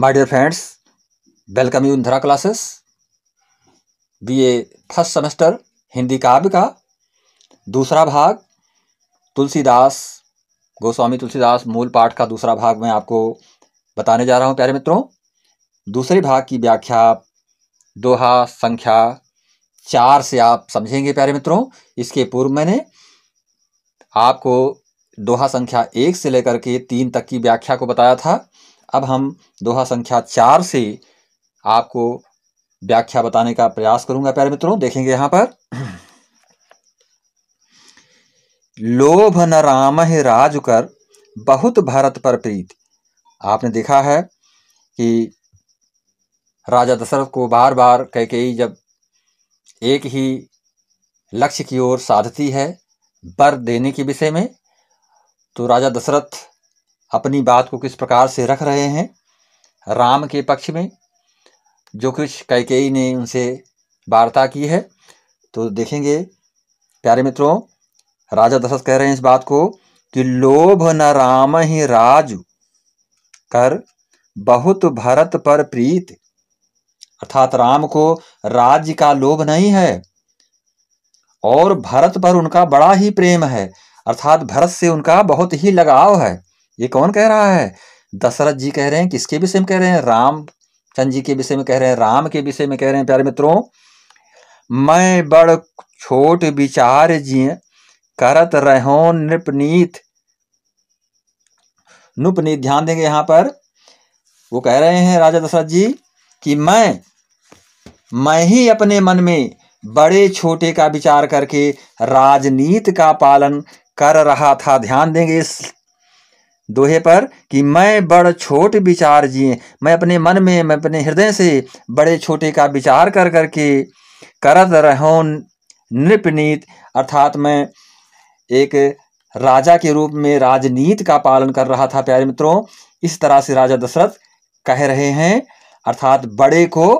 my dear friends welcome you in classes B A first semester Hindi काव्य का दूसरा भाग तुलसीदास गोस्वामी तुलसीदास मूल पाठ का दूसरा भाग मैं आपको बताने जा रहा हूं प्यारे मित्रों दूसरे भाग की व्याख्या दोहा संख्या चार से आप समझेंगे प्यारे मित्रों इसके पूर्व मैंने आपको दोहा संख्या एक से लेकर के तीन तक की व्याख्या को बताया था अब हम दोहा संख्या चार से आपको व्याख्या बताने का प्रयास करूंगा प्यारे मित्रों देखेंगे यहां पर लोभ न राम है राज कर बहुत भारत पर प्रीत आपने देखा है कि राजा दशरथ को बार बार कैकेयी जब एक ही लक्ष्य की ओर साधती है बर देने के विषय में तो राजा दशरथ अपनी बात को किस प्रकार से रख रहे हैं राम के पक्ष में जो कुछ कैकेयी ने उनसे वार्ता की है तो देखेंगे प्यारे मित्रों राजा दशरथ कह रहे हैं इस बात को कि लोभ न राम ही राज कर बहुत भरत पर प्रीत अर्थात राम को राज्य का लोभ नहीं है और भरत पर उनका बड़ा ही प्रेम है अर्थात भरत से उनका बहुत ही लगाव है ये कौन कह रहा है दशरथ जी कह रहे हैं किसके विषय में कह रहे हैं राम चंद जी के विषय में कह रहे हैं राम के विषय में कह रहे हैं प्यारे मित्रों मैं बड़ छोट विचार जी करत रहो नृपनीत नुपनीत ध्यान देंगे यहां पर वो कह रहे हैं राजा दशरथ जी कि मैं मैं ही अपने मन में बड़े छोटे का विचार करके राजनीति का पालन कर रहा था ध्यान देंगे इस दोहे पर कि मैं बड़ छोट विचार जिए मैं अपने मन में मैं अपने हृदय से बड़े छोटे का विचार कर करके करत रहो नृपनीत अर्थात मैं एक राजा के रूप में राजनीत का पालन कर रहा था प्यारे मित्रों इस तरह से राजा दशरथ कह रहे हैं अर्थात बड़े को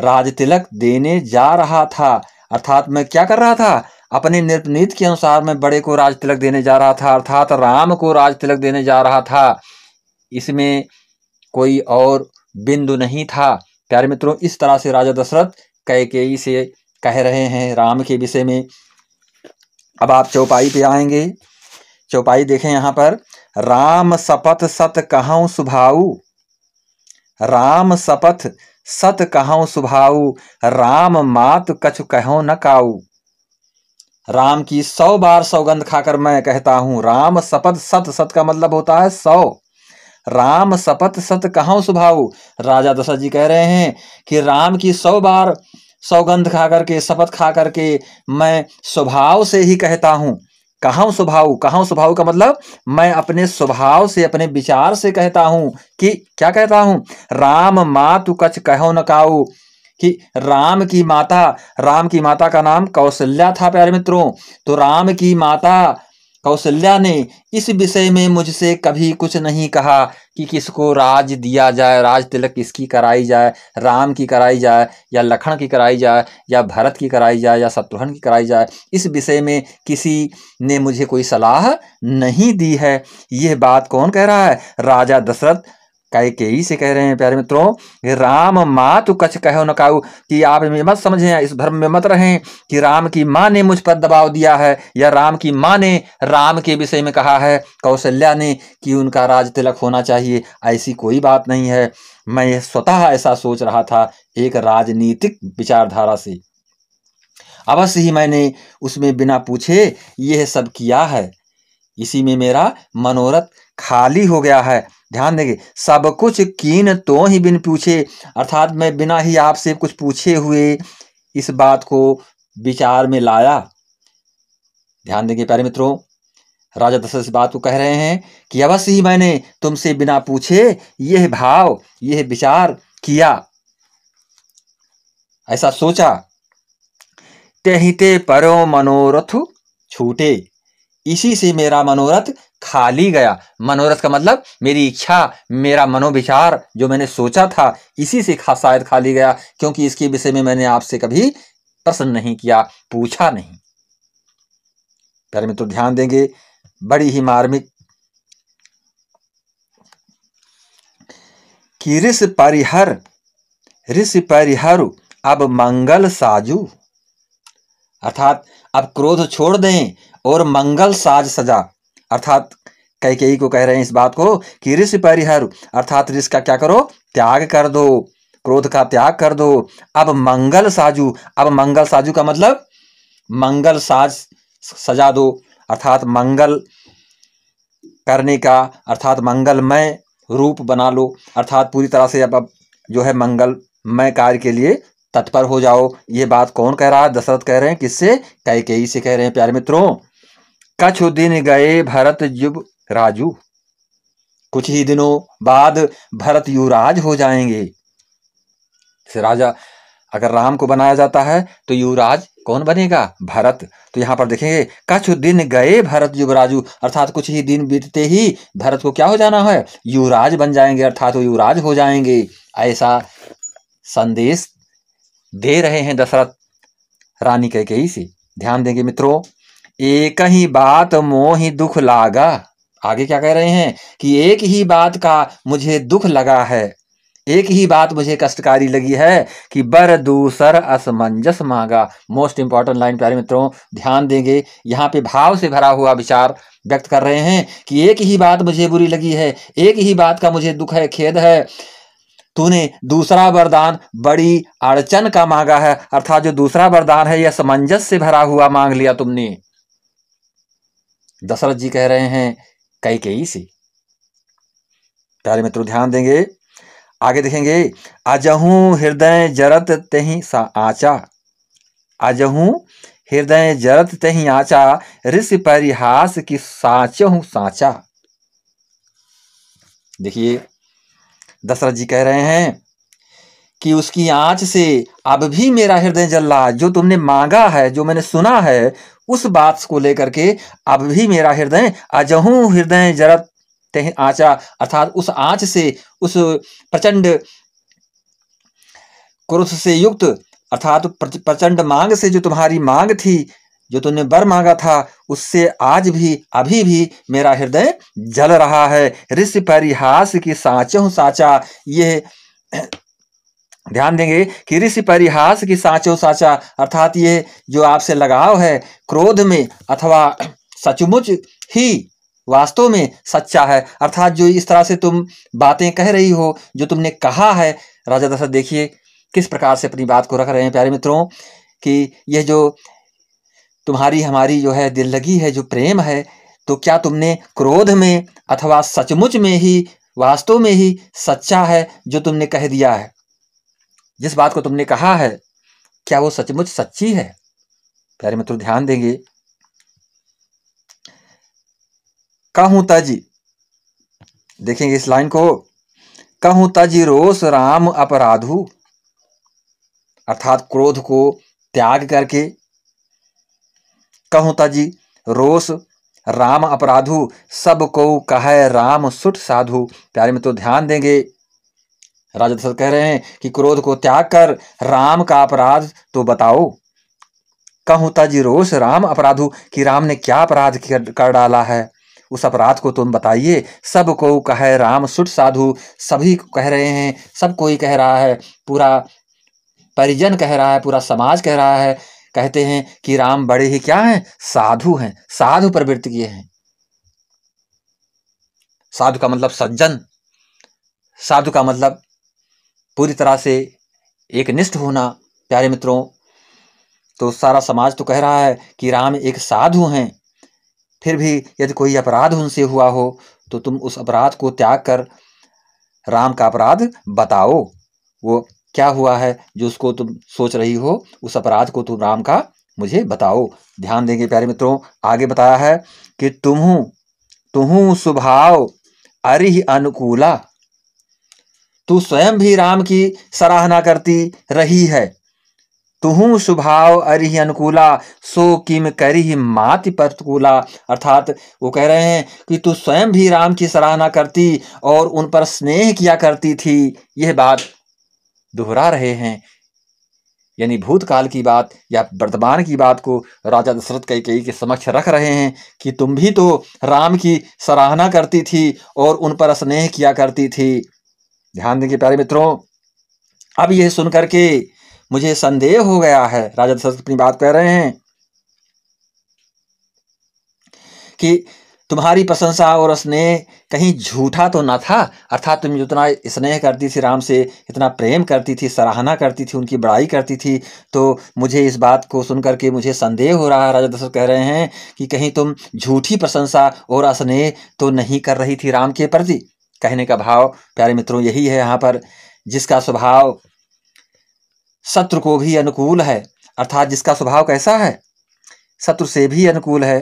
राज तिलक देने जा रहा था अर्थात मैं क्या कर रहा था अपने निर्पनीत के अनुसार मैं बड़े को राज तिलक देने जा रहा था अर्थात राम को राज तिलक देने जा रहा था इसमें कोई और बिंदु नहीं था प्यारे मित्रों इस तरह से राजा दशरथ कैकेयी से कह रहे हैं राम के विषय में अब आप चौपाई पे आएंगे चौपाई देखें यहाँ पर राम सपथ सत कहूँ सुभाऊ राम सपथ सत कहूँ सुभाऊ राम मात कछु कहो न काऊ राम की सौ बार सौगंध खाकर मैं कहता हूं राम सपत सत सत का मतलब होता है सौ राम सपत सत कहा सुभाव राजा दशा जी कह रहे हैं कि राम की सौ बार सौगंध खा करके शपथ खा करके मैं स्वभाव से ही कहता हूँ कहा स्वभाव कहा स्वभाव का मतलब मैं अपने स्वभाव से अपने विचार से कहता हूँ कि क्या कहता हूँ राम मातु कछ कहो न काऊ कि राम की माता राम की माता का नाम कौशल्या था प्यारे मित्रों तो राम की माता कौशल्या ने इस विषय में मुझसे कभी कुछ नहीं कहा कि किसको राज दिया जाए राज तिलक किसकी कराई जाए राम की कराई जाए या लखन की कराई जाए या भरत की कराई जाए या शत्रुघ्न की कराई जाए इस विषय में किसी ने मुझे कोई सलाह नहीं दी है यह बात कौन कह रहा है राजा दशरथ के ही से कह रहे हैं प्यारे मित्रों राम माँ तू कछ कहो न काऊ कि आप मत समझें इस धर्म में मत रहें कि राम की माँ ने मुझ पर दबाव दिया है या राम की माँ ने राम के विषय में कहा है कौशल्या ने कि उनका राज तिलक होना चाहिए ऐसी कोई बात नहीं है मैं स्वतः ऐसा सोच रहा था एक राजनीतिक विचारधारा से अवश्य ही मैंने उसमें बिना पूछे यह सब किया है इसी में मेरा मनोरथ खाली हो गया है ध्यान देंगे सब कुछ कीन तो ही बिन पूछे अर्थात मैं बिना ही आपसे कुछ पूछे हुए इस बात को विचार में लाया ध्यान देंगे प्यारे मित्रों राजा दशरथ इस बात को कह रहे हैं कि अवश्य ही मैंने तुमसे बिना पूछे यह भाव यह विचार किया ऐसा सोचा तेहिते परो मनोरथ छूटे इसी से मेरा मनोरथ खाली गया मनोरथ का मतलब मेरी इच्छा मेरा मनोविचार जो मैंने सोचा था इसी से खा शायद खाली गया क्योंकि इसके विषय में मैंने आपसे कभी प्रश्न नहीं किया पूछा नहीं पहले मित्रों तो ध्यान देंगे बड़ी ही मार्मिक कि ऋष परिहर ऋषि परिहर अब मंगल साजू अर्थात अब क्रोध छोड़ दें और मंगल साज सजा अर्थात कैकेयी को कह रहे हैं इस बात को कि ऋष परिहर अर्थात ऋष का क्या करो त्याग कर दो क्रोध का त्याग कर दो अब मंगल साजू अब मंगल साजू का मतलब मंगल साज सजा दो अर्थात मंगल करने का अर्थात मंगलमय रूप बना लो अर्थात पूरी तरह से अब अब जो है मंगलमय कार्य के लिए तत्पर हो जाओ ये बात कौन कह रहा है दशरथ कह रहे हैं किससे कई से कह रहे हैं प्यारे मित्रों कछु दिन गए भरत युव राजू कुछ ही दिनों बाद भरत युवराज हो जाएंगे राजा अगर राम को बनाया जाता है तो युवराज कौन बनेगा भरत तो यहां पर देखेंगे कछ दिन गए भरत युवराजू अर्थात कुछ ही दिन बीतते ही भरत को क्या हो जाना है युवराज बन जाएंगे अर्थात वो युवराज हो जाएंगे ऐसा संदेश दे रहे हैं दशरथ रानी कह के ही से ध्यान देंगे मित्रों एक ही बात मोहि दुख लागा आगे क्या कह रहे हैं कि एक ही बात का मुझे दुख लगा है एक ही बात मुझे कष्टकारी लगी है कि बर दूसर असमंजस मांगा मोस्ट इंपॉर्टेंट लाइन प्यारे मित्रों ध्यान देंगे यहाँ पे भाव से भरा हुआ विचार व्यक्त कर रहे हैं कि एक ही बात मुझे बुरी लगी है एक ही बात का मुझे दुख है खेद है तूने दूसरा वरदान बड़ी अड़चन का मांगा है अर्थात जो दूसरा वरदान है यह समंजस से भरा हुआ मांग लिया तुमने दशरथ जी कह रहे हैं कई कई से प्यारे मित्रों ध्यान देंगे आगे देखेंगे अजहू हृदय जरत तही सा आचा अजहू हृदय जरत तही आचा ऋषि परिहास की साचहू साचा देखिए दशरथ जी कह रहे हैं कि उसकी आंच से अब भी मेरा हृदय जल रहा जो तुमने मांगा है जो मैंने सुना है उस बात को लेकर के अब भी मेरा हृदय अजहू हृदय जरत तह आचा अर्थात उस आँच से उस प्रचंड क्रोध से युक्त अर्थात प्रचंड मांग से जो तुम्हारी मांग थी जो तुमने बर मांगा था उससे आज भी अभी भी मेरा हृदय जल रहा है ऋषि परिहास की साचो साचा यह ध्यान देंगे कि ऋषि परिहास की साचो साचा अर्थात ये जो आपसे लगाव है क्रोध में अथवा सचमुच ही वास्तव में सच्चा है अर्थात जो इस तरह से तुम बातें कह रही हो जो तुमने कहा है राजा दशरथ देखिए किस प्रकार से अपनी बात को रख रहे हैं प्यारे मित्रों कि यह जो तुम्हारी हमारी जो है दिल लगी है जो प्रेम है तो क्या तुमने क्रोध में अथवा सचमुच में ही वास्तव में ही सच्चा है जो तुमने कह दिया है जिस बात को तुमने कहा है क्या वो सचमुच सच्ची है प्यारे मित्रों ध्यान देंगे कहूं ताजी देखेंगे इस लाइन को कहूं ताजी रोस राम अपराधु अर्थात क्रोध को त्याग करके कहूं ताजी रोस राम अपराधु सबको कह राम सुठ साधु प्यारे में तो ध्यान देंगे राजा दशरथ कह रहे हैं कि क्रोध को त्याग कर राम का अपराध तो बताओ कहूँ तज रोष राम अपराधु कि राम ने क्या अपराध कर डाला है उस अपराध को तुम बताइए सबको कहे राम सुट साधु सभी कह रहे हैं सब कोई कह रहा है पूरा परिजन कह रहा है पूरा समाज कह रहा है कहते हैं कि राम बड़े ही क्या हैं साधु हैं साधु प्रवृत्ति किए हैं साधु का मतलब सज्जन साधु का मतलब पूरी तरह से एक निष्ठ होना प्यारे मित्रों तो सारा समाज तो कह रहा है कि राम एक साधु हैं फिर भी यदि कोई अपराध उनसे हुआ हो तो तुम उस अपराध को त्याग कर राम का अपराध बताओ वो क्या हुआ है जो उसको तुम सोच रही हो उस अपराध को तुम राम का मुझे बताओ ध्यान देंगे प्यारे मित्रों आगे बताया है कि तुम तुम स्वभाव अरिह अनुकूला तू स्वयं भी राम की सराहना करती रही है तुहु स्वभाव अरिह अनुकूला सो किम करिह माति प्रतिकूला अर्थात वो कह रहे हैं कि तू स्वयं भी राम की सराहना करती और उन पर स्नेह किया करती थी यह बात दोहरा रहे हैं यानी भूतकाल की बात या वर्तमान की बात को राजा दशरथ कई कई के समक्ष रख रहे हैं कि तुम भी तो राम की सराहना करती थी और उन पर स्नेह किया करती थी ध्यान देंगे प्यारे मित्रों अब यह सुनकर के मुझे संदेह हो गया है राजा दशरथ अपनी बात कह रहे हैं कि तुम्हारी प्रशंसा और स्नेह कहीं झूठा तो ना था अर्थात तुम जितना स्नेह करती थी राम से इतना प्रेम करती थी सराहना करती थी उनकी बड़ाई करती थी तो मुझे इस बात को सुनकर के मुझे संदेह हो रहा है राजा दशरथ कह रहे हैं कि कहीं तुम झूठी प्रशंसा और स्नेह तो नहीं कर रही थी राम के प्रति कहने का भाव प्यारे मित्रों यही है यहाँ पर जिसका स्वभाव शत्रु को भी अनुकूल है अर्थात जिसका स्वभाव कैसा है शत्रु से भी अनुकूल है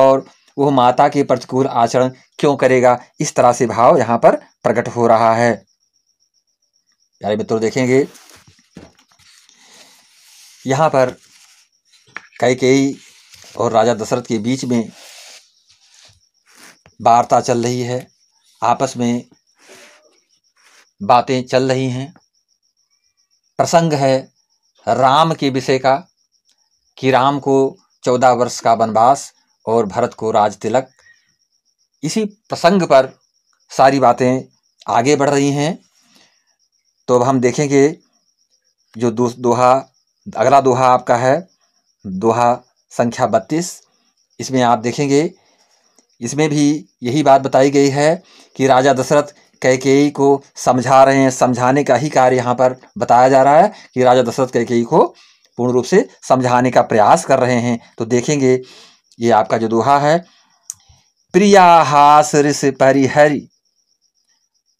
और वह माता के प्रतिकूल आचरण क्यों करेगा इस तरह से भाव यहाँ पर प्रकट हो रहा है प्यारे मित्रों देखेंगे यहाँ पर कई कई और राजा दशरथ के बीच में वार्ता चल रही है आपस में बातें चल रही हैं प्रसंग है राम के विषय का कि राम को चौदह वर्ष का वनवास और भरत को राज तिलक इसी प्रसंग पर सारी बातें आगे बढ़ रही हैं तो अब हम देखेंगे जो दो दोहा अगला दोहा आपका है दोहा संख्या बत्तीस इसमें आप देखेंगे इसमें भी यही बात बताई गई है कि राजा दशरथ कैकेयी को समझा रहे हैं समझाने का ही कार्य यहाँ पर बताया जा रहा है कि राजा दशरथ कैकेयी को पूर्ण रूप से समझाने का प्रयास कर रहे हैं तो देखेंगे ये आपका जो दोहा है प्रिया ऋष परिहरि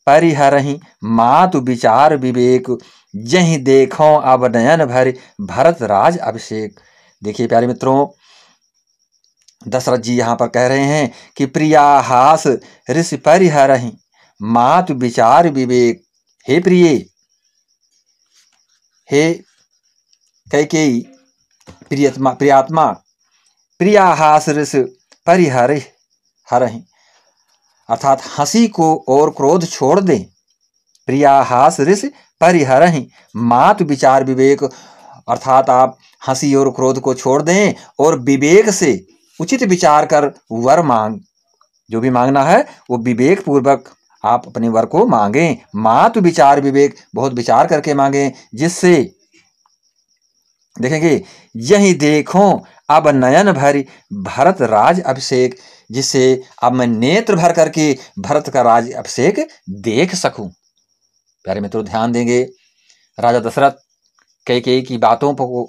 परिहरही मातु विचार विवेक जही देखो अब नयन भर भरत राज अभिषेक देखिए प्यारे मित्रों दशरथ जी यहाँ पर कह रहे हैं कि हास ऋषि परिहर मात विचार विवेक हे प्रिय हे कैकेयी प्रियत्मा प्रियात्मा हास ऋष परिहर हर अर्थात हंसी को और क्रोध छोड़ दें हास ऋष परिहर मात विचार विवेक अर्थात आप हंसी और क्रोध को छोड़ दें और विवेक से उचित विचार कर वर मांग जो भी मांगना है वो विवेक पूर्वक आप अपने वर को मांगें मात विचार विवेक बहुत विचार करके मांगें जिससे देखेंगे यही देखो अब नयन भर भरत राज अभिषेक जिससे अब मैं नेत्र भर करके भरत का राज अभिषेक देख सकूं प्यारे मित्रों ध्यान देंगे राजा दशरथ कई कई की बातों को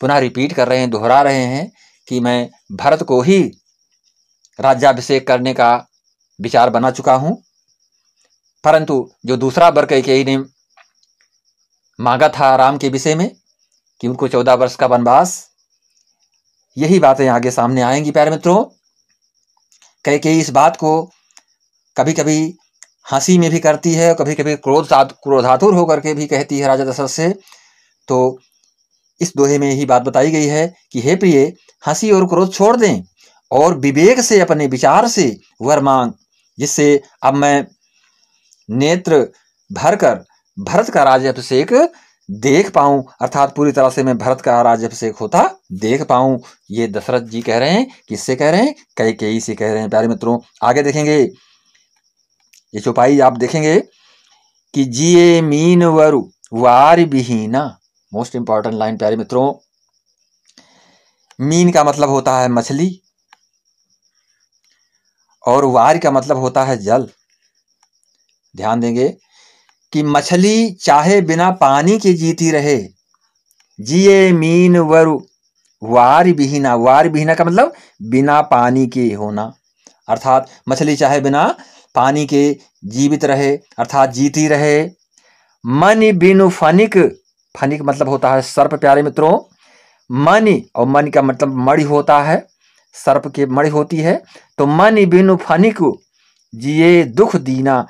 पुनः रिपीट कर रहे हैं दोहरा रहे हैं कि मैं भरत को ही राज्याभिषेक करने का विचार बना चुका हूं परंतु जो दूसरा वर्ग के ने मांगा था राम के विषय में कि उनको चौदह वर्ष का वनवास यही बातें आगे सामने आएंगी प्यारे मित्रों कह के इस बात को कभी कभी हंसी में भी करती है कभी कभी क्रोध क्रोधातुर होकर के भी कहती है राजा दशरथ से तो इस दोहे में यही बात बताई गई है कि हे प्रिय हंसी और क्रोध छोड़ दें और विवेक से अपने विचार से वर मांग जिससे अब मैं नेत्र भरकर भरत का राज्यभिषेक देख पाऊं अर्थात पूरी तरह से मैं भरत का राज्यभिषेक होता देख पाऊं ये दशरथ जी कह रहे हैं किससे कह रहे हैं कई कई से कह रहे हैं प्यारे मित्रों आगे देखेंगे ये चौपाई आप देखेंगे कि जिये मीन वरु वार विहीना मोस्ट इंपॉर्टेंट लाइन प्यारे मित्रों मीन का मतलब होता है मछली और वार का मतलब होता है जल ध्यान देंगे कि मछली चाहे बिना पानी के जीती रहे जिए मीन वरु वार बिहीना वार बिहीना का मतलब बिना पानी के होना अर्थात मछली चाहे बिना पानी के जीवित रहे अर्थात जीती रहे मन बिनु फनिक फनी का मतलब होता है सर्प प्यारे मित्रों मनी और मन का मतलब मणि होता है सर्प की मणि होती है तो मणि बिनु फनी को जिए दुख दीना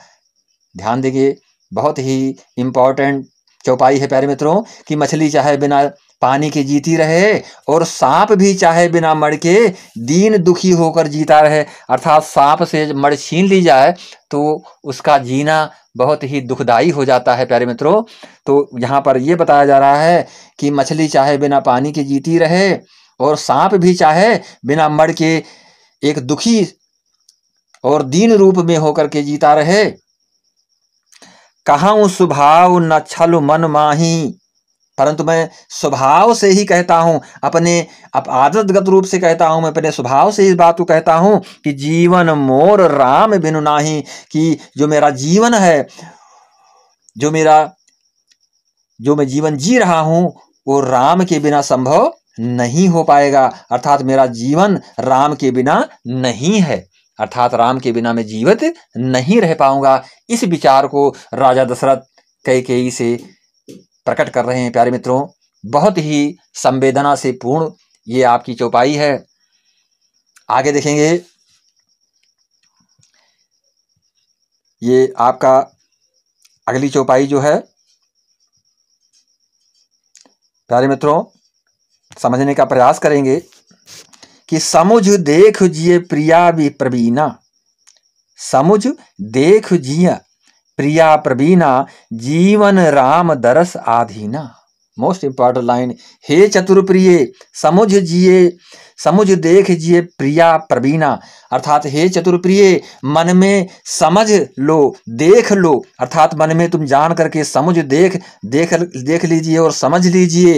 ध्यान देंगे बहुत ही इंपॉर्टेंट चौपाई है प्यारे मित्रों कि मछली चाहे बिना पानी की जीती रहे और सांप भी चाहे बिना मर के दीन दुखी होकर जीता रहे अर्थात सांप से मर छीन ली जाए तो उसका जीना बहुत ही दुखदाई हो जाता है प्यारे मित्रों तो यहाँ पर ये बताया जा रहा है कि मछली चाहे बिना पानी के जीती रहे और सांप भी चाहे बिना मर के एक दुखी और दीन रूप में होकर के जीता रहे कहा सुभाव न छल मन माही परंतु मैं स्वभाव से ही कहता हूँ अपने अप आदतगत रूप से कहता हूं मैं अपने स्वभाव से इस बात को कहता हूँ कि जीवन मोर राम बिनु नाही कि जो मेरा जीवन है जो मेरा जो मैं जीवन जी रहा हूं वो राम के बिना संभव नहीं हो पाएगा अर्थात मेरा जीवन राम के बिना नहीं है अर्थात राम के बिना मैं जीवित नहीं रह पाऊंगा इस विचार को राजा दशरथ कई कई से प्रकट कर रहे हैं प्यारे मित्रों बहुत ही संवेदना से पूर्ण ये आपकी चौपाई है आगे देखेंगे ये आपका अगली चौपाई जो है प्यारे मित्रों समझने का प्रयास करेंगे कि समुझ देख जिये प्रिया भी प्रवीणा समुझ देख जिया प्रिया प्रवीणा जीवन राम दरस आधीना मोस्ट इंपॉर्टेंट लाइन हे प्रिय समुझ जिए समुझ देख जिए प्रिया प्रवीणा अर्थात हे चतुर प्रिय मन में समझ लो देख लो अर्थात मन में तुम जान करके समुझ देख देख देख लीजिए और समझ लीजिए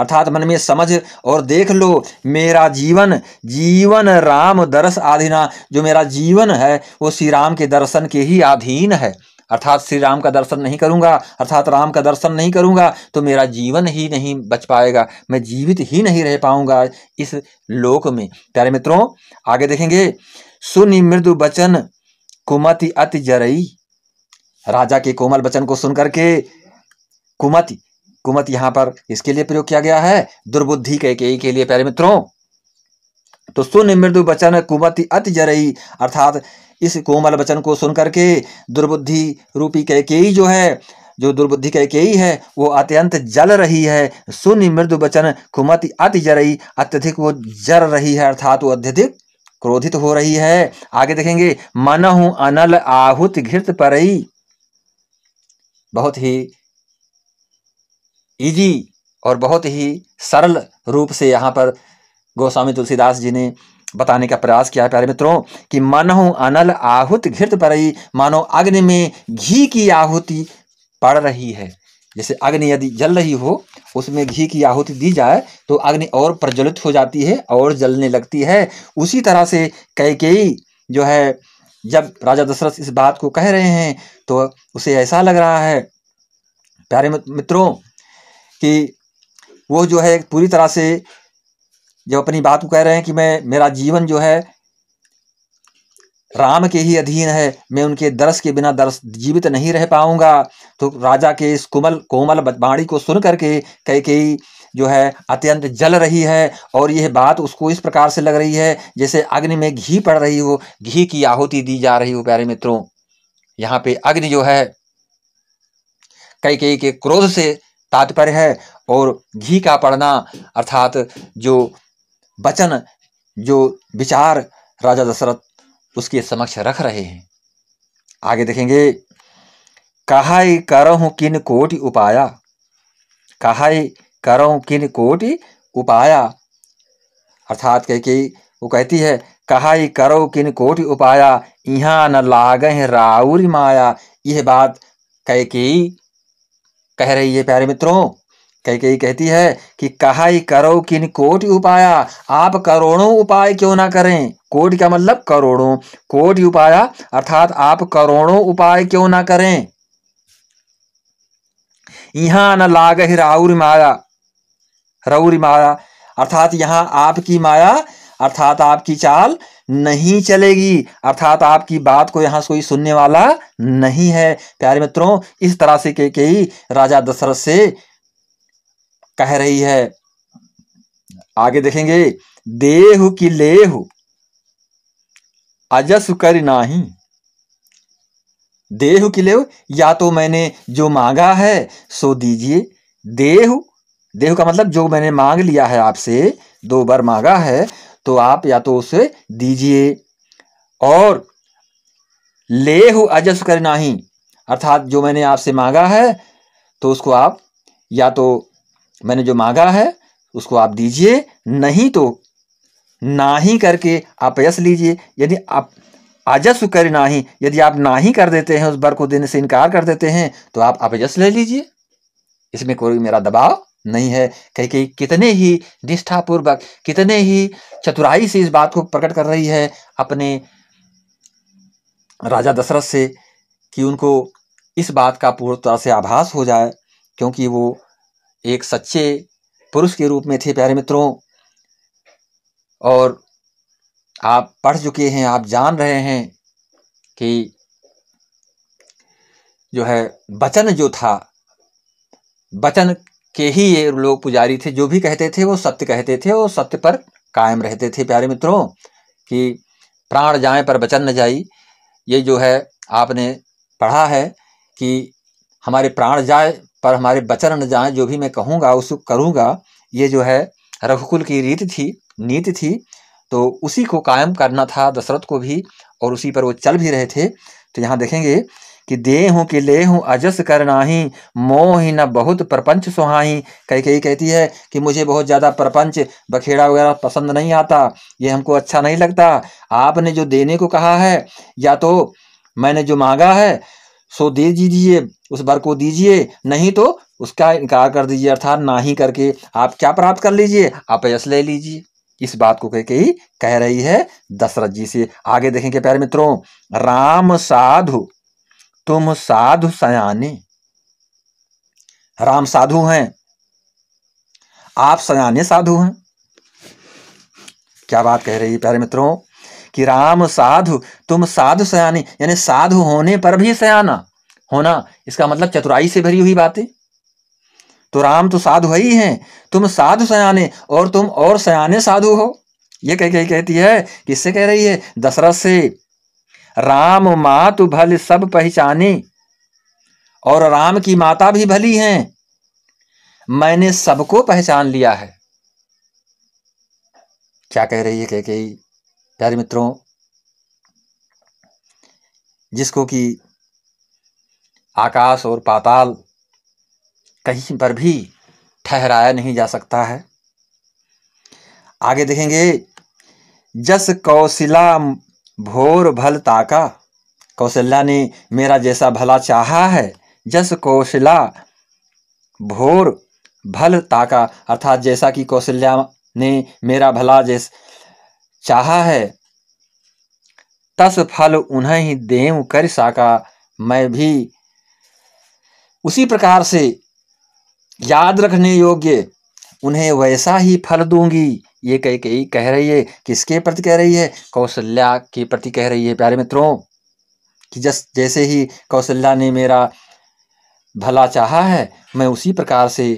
अर्थात मन में समझ और देख लो मेरा जीवन जीवन राम दर्श आधीना जो मेरा जीवन है वो श्री राम के दर्शन के ही अधीन है अर्थात श्री राम का दर्शन नहीं करूंगा अर्थात राम का दर्शन नहीं करूंगा तो मेरा जीवन ही नहीं बच पाएगा मैं जीवित ही नहीं रह पाऊंगा इस लोक में प्यारे मित्रों आगे देखेंगे सुनि मृदु बचन कुमति अति जरई राजा के कोमल बचन को सुनकर के कुमति कुमत यहां पर इसके लिए प्रयोग किया गया है दुर्बुद्धि के के, के लिए प्यारे मित्रों तो सुन मृदु वचन कुमत अति जरई अर्थात इस कोमल वचन को सुन करके दुर्बुद्धि रूपी कैकेयी जो है जो दुर्बुद्धि ही है वो अत्यंत जल रही है सुन मृदु वचन कुमति अति जरई अत्यधिक वो जर रही है अर्थात वो अत्यधिक क्रोधित हो रही है आगे देखेंगे मनहु अनल आहुत घृत परई बहुत ही ईजी और बहुत ही सरल रूप से यहाँ पर गोस्वामी तुलसीदास जी ने बताने का प्रयास किया है प्यारे मित्रों कि मनहु अनल आहुत घृत परई मानो अग्नि में घी की आहुति पड़ रही है जैसे अग्नि यदि जल रही हो उसमें घी की आहुति दी जाए तो अग्नि और प्रज्वलित हो जाती है और जलने लगती है उसी तरह से कैकेयी जो है जब राजा दशरथ इस बात को कह रहे हैं तो उसे ऐसा लग रहा है प्यारे मित्रों कि वो जो है पूरी तरह से जब अपनी बात को कह रहे हैं कि मैं मेरा जीवन जो है राम के ही अधीन है मैं उनके दर्श के बिना दर्श जीवित नहीं रह पाऊंगा तो राजा के इस कोमल कोमल बाणी को सुन करके कई कई जो है अत्यंत जल रही है और यह बात उसको इस प्रकार से लग रही है जैसे अग्नि में घी पड़ रही हो घी की आहुति दी जा रही हो प्यारे मित्रों यहाँ पे अग्नि जो है कई कई के क्रोध से तात्पर्य है और घी का पड़ना अर्थात जो वचन जो विचार राजा दशरथ उसके समक्ष रख रहे हैं आगे देखेंगे कहा करो किन कोटि उपाया कहा करो किन कोटि उपाया अर्थात कह के वो कहती है कहा करो किन कोटि उपाया यहाँ न लागे राउरी माया यह बात कह के कह रही है प्यारे मित्रों कई कई कहती है कि कहा ही करो किन कोट उपाया आप करोड़ों उपाय क्यों ना करें कोट का मतलब करोड़ों कोट उपाया अर्थात आप करोड़ों उपाय क्यों ना करें यहां न लाग ही राउर माया रऊरी माया अर्थात यहां आपकी माया अर्थात आपकी चाल नहीं चलेगी अर्थात आपकी बात को यहाँ कोई सुनने वाला नहीं है प्यारे मित्रों इस तरह से के कई राजा दशरथ से कह रही है आगे देखेंगे देहु की लेहु अजसु कर नाही देहु की लेहु या तो मैंने जो मांगा है सो दीजिए देहु देहु का मतलब जो मैंने मांग लिया है आपसे दो बार मांगा है तो आप या तो उसे दीजिए और हो अजस कर ही अर्थात जो मैंने आपसे मांगा है तो उसको आप या तो मैंने जो मांगा है उसको आप दीजिए नहीं तो ना ही करके आप यश लीजिए यदि आप अजस्व कर ना ही यदि आप ना ही कर देते हैं उस बर को देने से इनकार कर देते हैं तो आप अपजस ले लीजिए इसमें कोई मेरा दबाव नहीं है कहीं कहीं कितने ही निष्ठापूर्वक कितने ही चतुराई से इस बात को प्रकट कर रही है अपने राजा दशरथ से कि उनको इस बात का पूर्ण तरह से आभास हो जाए क्योंकि वो एक सच्चे पुरुष के रूप में थे प्यारे मित्रों और आप पढ़ चुके हैं आप जान रहे हैं कि जो है वचन जो था वचन के ही ये लोग पुजारी थे जो भी कहते थे वो सत्य कहते थे और सत्य पर कायम रहते थे प्यारे मित्रों कि प्राण जाए पर बचन न जाई ये जो है आपने पढ़ा है कि हमारे प्राण जाए पर हमारे बचन न जाए जो भी मैं कहूँगा उसको करूँगा ये जो है रघुकुल की रीत थी नीति थी तो उसी को कायम करना था दशरथ को भी और उसी पर वो चल भी रहे थे तो यहाँ देखेंगे कि देहूँ कि लेहूँ अजस नाही मोह न बहुत प्रपंच सुहाही कई कही कहती है कि मुझे बहुत ज़्यादा प्रपंच बखेड़ा वगैरह पसंद नहीं आता ये हमको अच्छा नहीं लगता आपने जो देने को कहा है या तो मैंने जो मांगा है सो दे दीजिए उस बर को दीजिए नहीं तो उसका इनकार कर दीजिए अर्थात ना ही करके आप क्या प्राप्त कर लीजिए आप यश ले लीजिए इस बात को कह के ही कह रही है दशरथ जी से आगे देखेंगे प्यारे मित्रों राम साधु तुम साधु सयाने राम साधु हैं आप सयाने साधु हैं क्या बात कह रही है प्यारे मित्रों कि राम साधु तुम साधु सयाने यानी साधु होने पर भी सयाना होना इसका मतलब चतुराई से भरी हुई बातें तो राम तो साधु है ही हैं तुम साधु सयाने और तुम और सयाने साधु हो यह कह कह कहती है किससे कह रही है दशरथ से राम मातु भल सब पहचाने और राम की माता भी भली हैं मैंने सबको पहचान लिया है क्या कह रही है कह कही प्यारे मित्रों जिसको कि आकाश और पाताल कहीं पर भी ठहराया नहीं जा सकता है आगे देखेंगे जस कौशिला भोर भल ताका कौशल्या ने मेरा जैसा भला चाहा है जस कौशला भोर भल ताका अर्थात जैसा कि कौशल्या ने मेरा भला जैस चाहा है तस फल उन्हें ही देव कर साका मैं भी उसी प्रकार से याद रखने योग्य उन्हें वैसा ही फल दूंगी ये कह के कह रही है किसके प्रति कह रही है कौशल्या के प्रति कह रही है प्यारे मित्रों कि जस जैसे ही कौशल्या ने मेरा भला चाहा है मैं उसी प्रकार से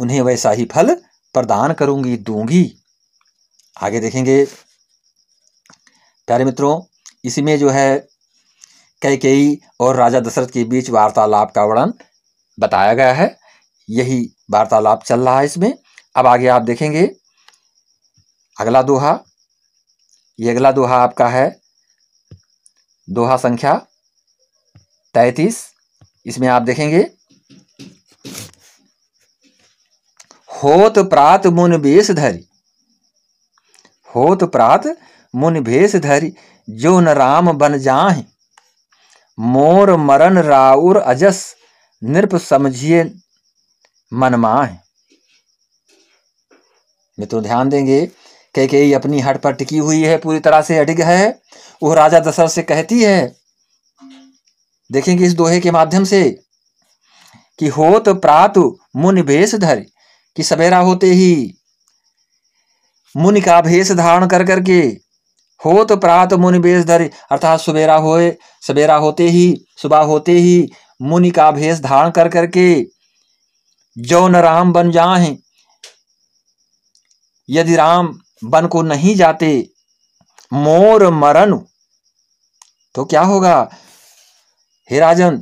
उन्हें वैसा ही फल प्रदान करूंगी दूंगी आगे देखेंगे प्यारे मित्रों इसमें जो है कैकेयी और राजा दशरथ के बीच वार्तालाप का वर्णन बताया गया है यही वार्तालाप चल रहा है इसमें अब आगे आप देखेंगे अगला दोहा ये अगला दोहा आपका है दोहा संख्या तैतीस इसमें आप देखेंगे होत प्रात मुन बेस धरी होत प्रात मुन भेष धरी जो न राम बन जाह मोर मरण राउर अजस नृप समझिए मनमा है मित्रों ध्यान देंगे कह के अपनी हट पर टिकी हुई है पूरी तरह से अडिग है वह राजा दशरथ से कहती है देखेंगे इस दोहे के माध्यम से कि होत प्रात मुन भेष धर कि सवेरा होते ही मुनि का भेष धारण कर करके होत प्रात मुनि भेष धर अर्थात सवेरा होए सवेरा होते ही सुबह होते ही मुनि का भेष धारण कर करके जो न राम बन जाए यदि राम बन को नहीं जाते मोर मरण तो क्या होगा हे राजन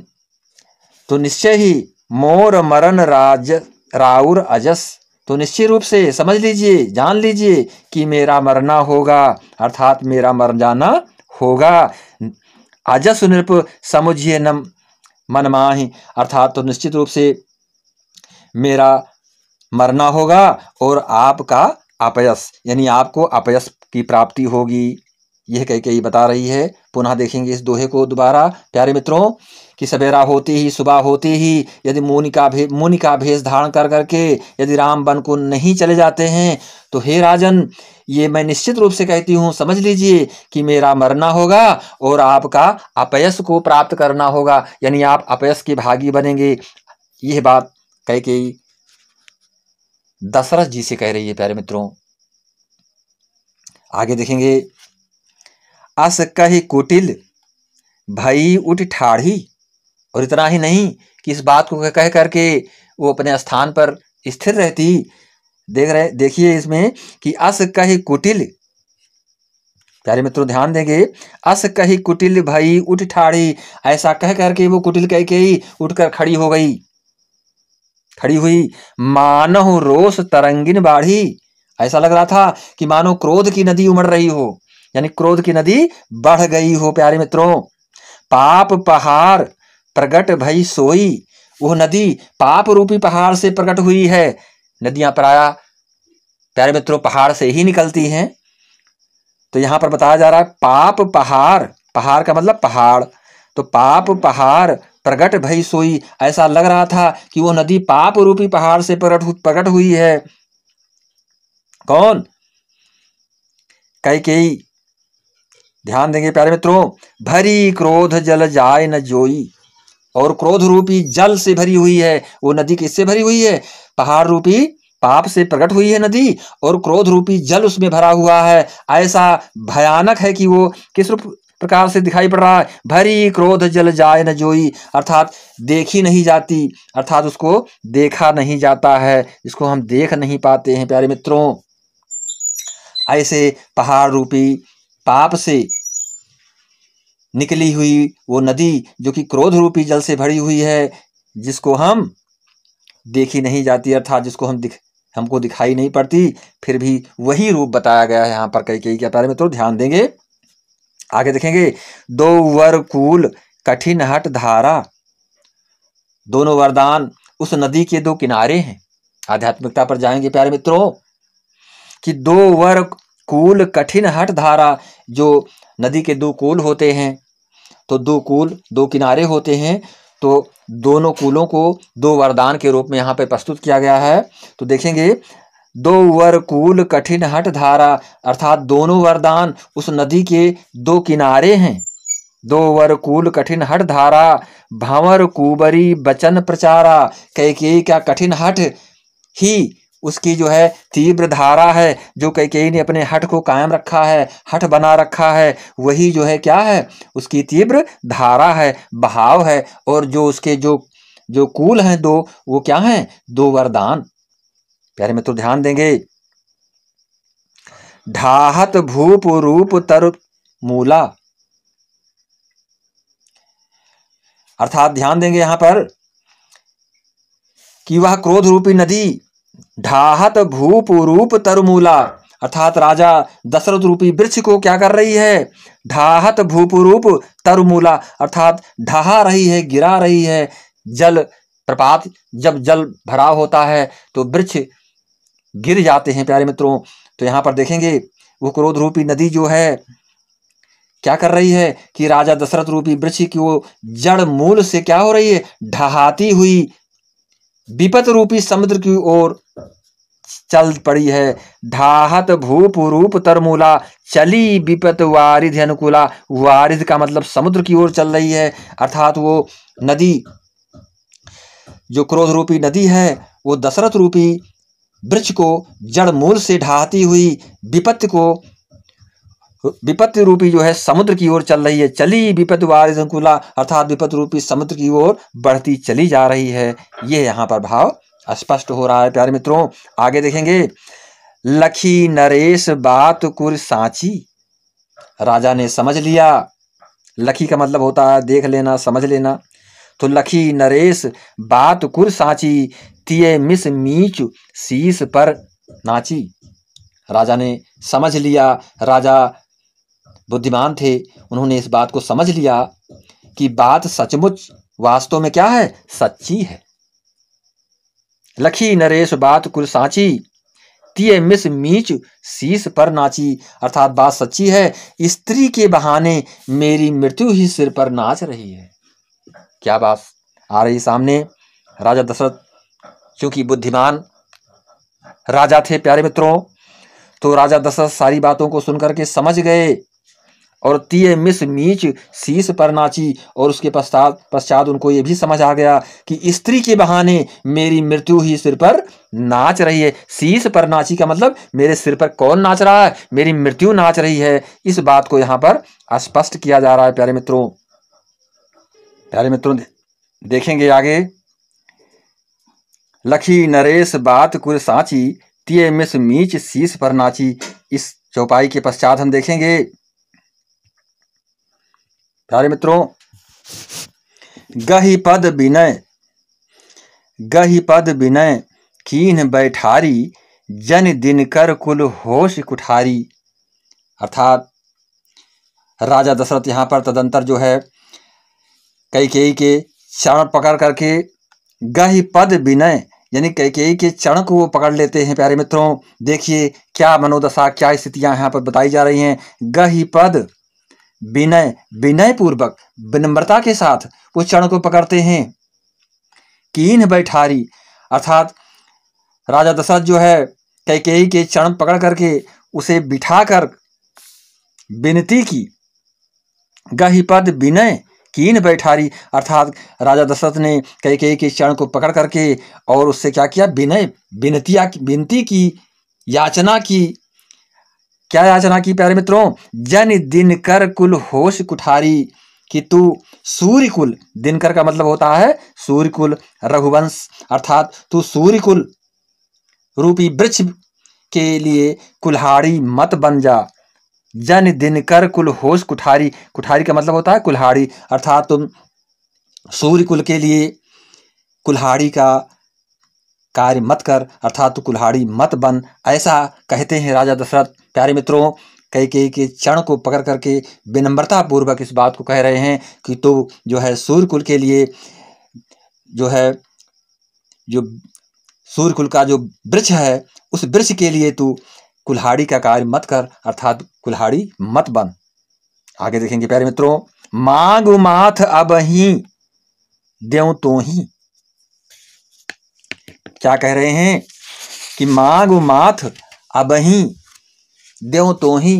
तो निश्चय ही मोर मरण राज राउर अजस तो निश्चित रूप से समझ लीजिए जान लीजिए कि मेरा मरना होगा अर्थात मेरा मर जाना होगा अजस नृप समुझिए नम मनमाही अर्थात तो निश्चित रूप से मेरा मरना होगा और आपका अपयस यानी आपको अपयस की प्राप्ति होगी यह कह के ही बता रही है पुनः देखेंगे इस दोहे को दोबारा प्यारे मित्रों कि सवेरा होते ही सुबह होते ही यदि मुनि का भे मुनि का भेष धारण कर करके यदि राम बन को नहीं चले जाते हैं तो हे राजन ये मैं निश्चित रूप से कहती हूँ समझ लीजिए कि मेरा मरना होगा और आपका अपयस को प्राप्त करना होगा यानी आप अपयस के भागी बनेंगे यह बात कह के दशरथ जी से कह रही है प्यारे मित्रों आगे देखेंगे अस कही कुटिल भई उठ ठाढ़ी और इतना ही नहीं कि इस बात को कह करके वो अपने स्थान पर स्थिर रहती देख रहे देखिए इसमें कि अस कही कुटिल प्यारे मित्रों ध्यान देंगे अस कही कुटिल भई उठ ठाढ़ी ऐसा कह करके वो कुटिल कह के ही उठकर खड़ी हो गई खड़ी हुई मानो रोष तरंगिन बाढ़ी ऐसा लग रहा था कि मानो क्रोध की नदी उमड़ रही हो यानी क्रोध की नदी बढ़ गई हो प्यारे मित्रों पाप पहाड़ प्रगट भई सोई वह नदी पाप रूपी पहाड़ से प्रकट हुई है नदियां प्राय प्यारे मित्रों पहाड़ से ही निकलती हैं तो यहां पर बताया जा रहा है पाप पहाड़ पहाड़ का मतलब पहाड़ तो पाप पहाड़ प्रकट भई सोई ऐसा लग रहा था कि वो नदी पाप रूपी पहाड़ से प्रकट प्रकट हुई है कौन कई ध्यान देंगे प्यारे मित्रों भरी क्रोध जल जाय न जोई और क्रोध रूपी जल से भरी हुई है वो नदी किससे भरी हुई है पहाड़ रूपी पाप से प्रकट हुई है नदी और क्रोध रूपी जल उसमें भरा हुआ है ऐसा भयानक है कि वो किस रूप प्रकार से दिखाई पड़ रहा है भरी क्रोध जल जाए न जोई अर्थात देखी नहीं जाती अर्थात उसको देखा नहीं जाता है इसको हम देख नहीं पाते हैं प्यारे मित्रों ऐसे पहाड़ रूपी पाप से निकली हुई वो नदी जो कि क्रोध रूपी जल से भरी हुई है जिसको हम देखी नहीं जाती अर्थात जिसको हम दिख हमको दिखाई नहीं पड़ती फिर भी वही रूप बताया गया है यहाँ पर कई कई क्या प्यारे मित्रों ध्यान देंगे आगे देखेंगे दो वरकूल कठिन हट धारा दोनों वरदान उस नदी के दो किनारे हैं आध्यात्मिकता पर जाएंगे प्यारे मित्रों कि दो वर कूल कठिन हट धारा जो नदी के दो कूल होते हैं तो दो कूल दो किनारे होते हैं तो दोनों कूलों को दो वरदान के रूप में यहाँ पर प्रस्तुत किया गया है तो देखेंगे दो वर कूल कठिन हट धारा अर्थात दोनों वरदान उस नदी के दो किनारे हैं दो वर कूल कठिन हट धारा भावर कुबरी बचन प्रचारा कैकेयी का कठिन हट ही उसकी जो है तीव्र धारा है जो कैके ने अपने हट को कायम रखा है हट बना रखा है वही जो है क्या है उसकी तीव्र धारा है बहाव है और जो उसके जो जो कूल हैं दो वो क्या हैं दो वरदान प्यारे मित्रों ध्यान देंगे ढाहत भूप रूप तर मूला अर्थात ध्यान देंगे यहां पर कि वह क्रोध रूपी नदी ढाहत भूप रूप तरमूला अर्थात राजा दशरथ रूपी वृक्ष को क्या कर रही है ढाहत भूप रूप तरमूला अर्थात ढहा रही है गिरा रही है जल प्रपात जब जल भरा होता है तो वृक्ष गिर जाते हैं प्यारे मित्रों तो यहाँ पर देखेंगे वो क्रोध रूपी नदी जो है क्या कर रही है कि राजा दशरथ रूपी वृक्ष की वो जड़ मूल से क्या हो रही है ढहाती हुई विपत रूपी समुद्र की ओर चल पड़ी है ढाहत भूप रूप तरमूला चली विपत वारिध अनुकूला वारिध का मतलब समुद्र की ओर चल रही है अर्थात वो नदी जो क्रोध रूपी नदी है वो दशरथ रूपी वृक्ष को जड़ मूल से ढहाती हुई विपत्ति को विपत्ति रूपी जो है समुद्र की ओर चल रही है चली विपत्ति वार संकुला अर्थात विपत्ति रूपी समुद्र की ओर बढ़ती चली जा रही है ये यहाँ पर भाव स्पष्ट हो रहा है प्यारे मित्रों आगे देखेंगे लखी नरेश बात कुर सांची राजा ने समझ लिया लखी का मतलब होता है देख लेना समझ लेना तो लखी नरेश बात कुर सांची तिये मिस मीच शीस पर नाची राजा ने समझ लिया राजा बुद्धिमान थे उन्होंने इस बात को समझ लिया कि बात सचमुच वास्तव में क्या है सच्ची है लखी नरेश बात कुल सांची तिये मिस मीच शीश पर नाची अर्थात बात सच्ची है स्त्री के बहाने मेरी मृत्यु ही सिर पर नाच रही है क्या बात आ रही सामने राजा दशरथ क्योंकि बुद्धिमान राजा थे प्यारे मित्रों तो राजा दशरथ सारी बातों को सुनकर के समझ गए और तीय मिस मीच शीश पर नाची और उसके पश्चात पश्चात उनको ये भी समझ आ गया कि स्त्री के बहाने मेरी मृत्यु ही सिर पर नाच रही है शीश पर नाची का मतलब मेरे सिर पर कौन नाच रहा है मेरी मृत्यु नाच रही है इस बात को यहाँ पर स्पष्ट किया जा रहा है प्यारे मित्रों प्यारे मित्रों देखेंगे आगे लखी नरेश बात कुर साची तिये मिस मीच शीस पर नाची इस चौपाई के पश्चात हम देखेंगे प्यारे मित्रों गही पद विनय गही पद विनय कीन बैठारी जन दिन कर कुल होश कुठारी अर्थात राजा दशरथ यहाँ पर तदंतर जो है कई कई के चरण पकड़ करके गही पद विनय यानी कैकेयी के चरण को वो पकड़ लेते हैं प्यारे मित्रों देखिए क्या मनोदशा क्या स्थितियां यहाँ पर बताई जा रही हैं गही पद विनय विनय पूर्वक विनम्रता के साथ वो चरण को पकड़ते हैं कीन बैठारी अर्थात राजा दशरथ जो है कैकेयी के चरण पकड़ करके उसे बिठाकर विनती की गही पद विनय कीन बैठारी अर्थात राजा दशरथ ने कई कई के चरण को पकड़ करके और उससे क्या किया विनय विनतिया विनती की याचना की क्या याचना की प्यारे मित्रों जन दिन कर कुल होश कुठारी कि तू सूर्यकुल दिनकर का मतलब होता है सूर्यकुल रघुवंश अर्थात तू कुल रूपी वृक्ष के लिए कुल्हाड़ी मत बन जा जन दिनकर होश कुठारी कुठारी का मतलब होता है कुल्हाड़ी अर्थात तुम सूर्य कुल के लिए कुल्हाड़ी का कार्य मत कर अर्थात तू कुल्हाड़ी मत बन ऐसा कहते हैं राजा दशरथ प्यारे मित्रों कई कई के चरण को पकड़ करके विनम्रतापूर्वक इस बात को कह रहे हैं कि तो जो है सूर्य कुल के लिए जो है जो सूर्य कुल का जो वृक्ष है उस वृक्ष के लिए तू कुल्हाड़ी का कार्य मत कर अर्थात कुल्हाड़ी मत बन आगे देखेंगे प्यारे मित्रों मांग माथ अब ही दे तो ही क्या कह रहे हैं कि मांग माथ अब ही दे तो ही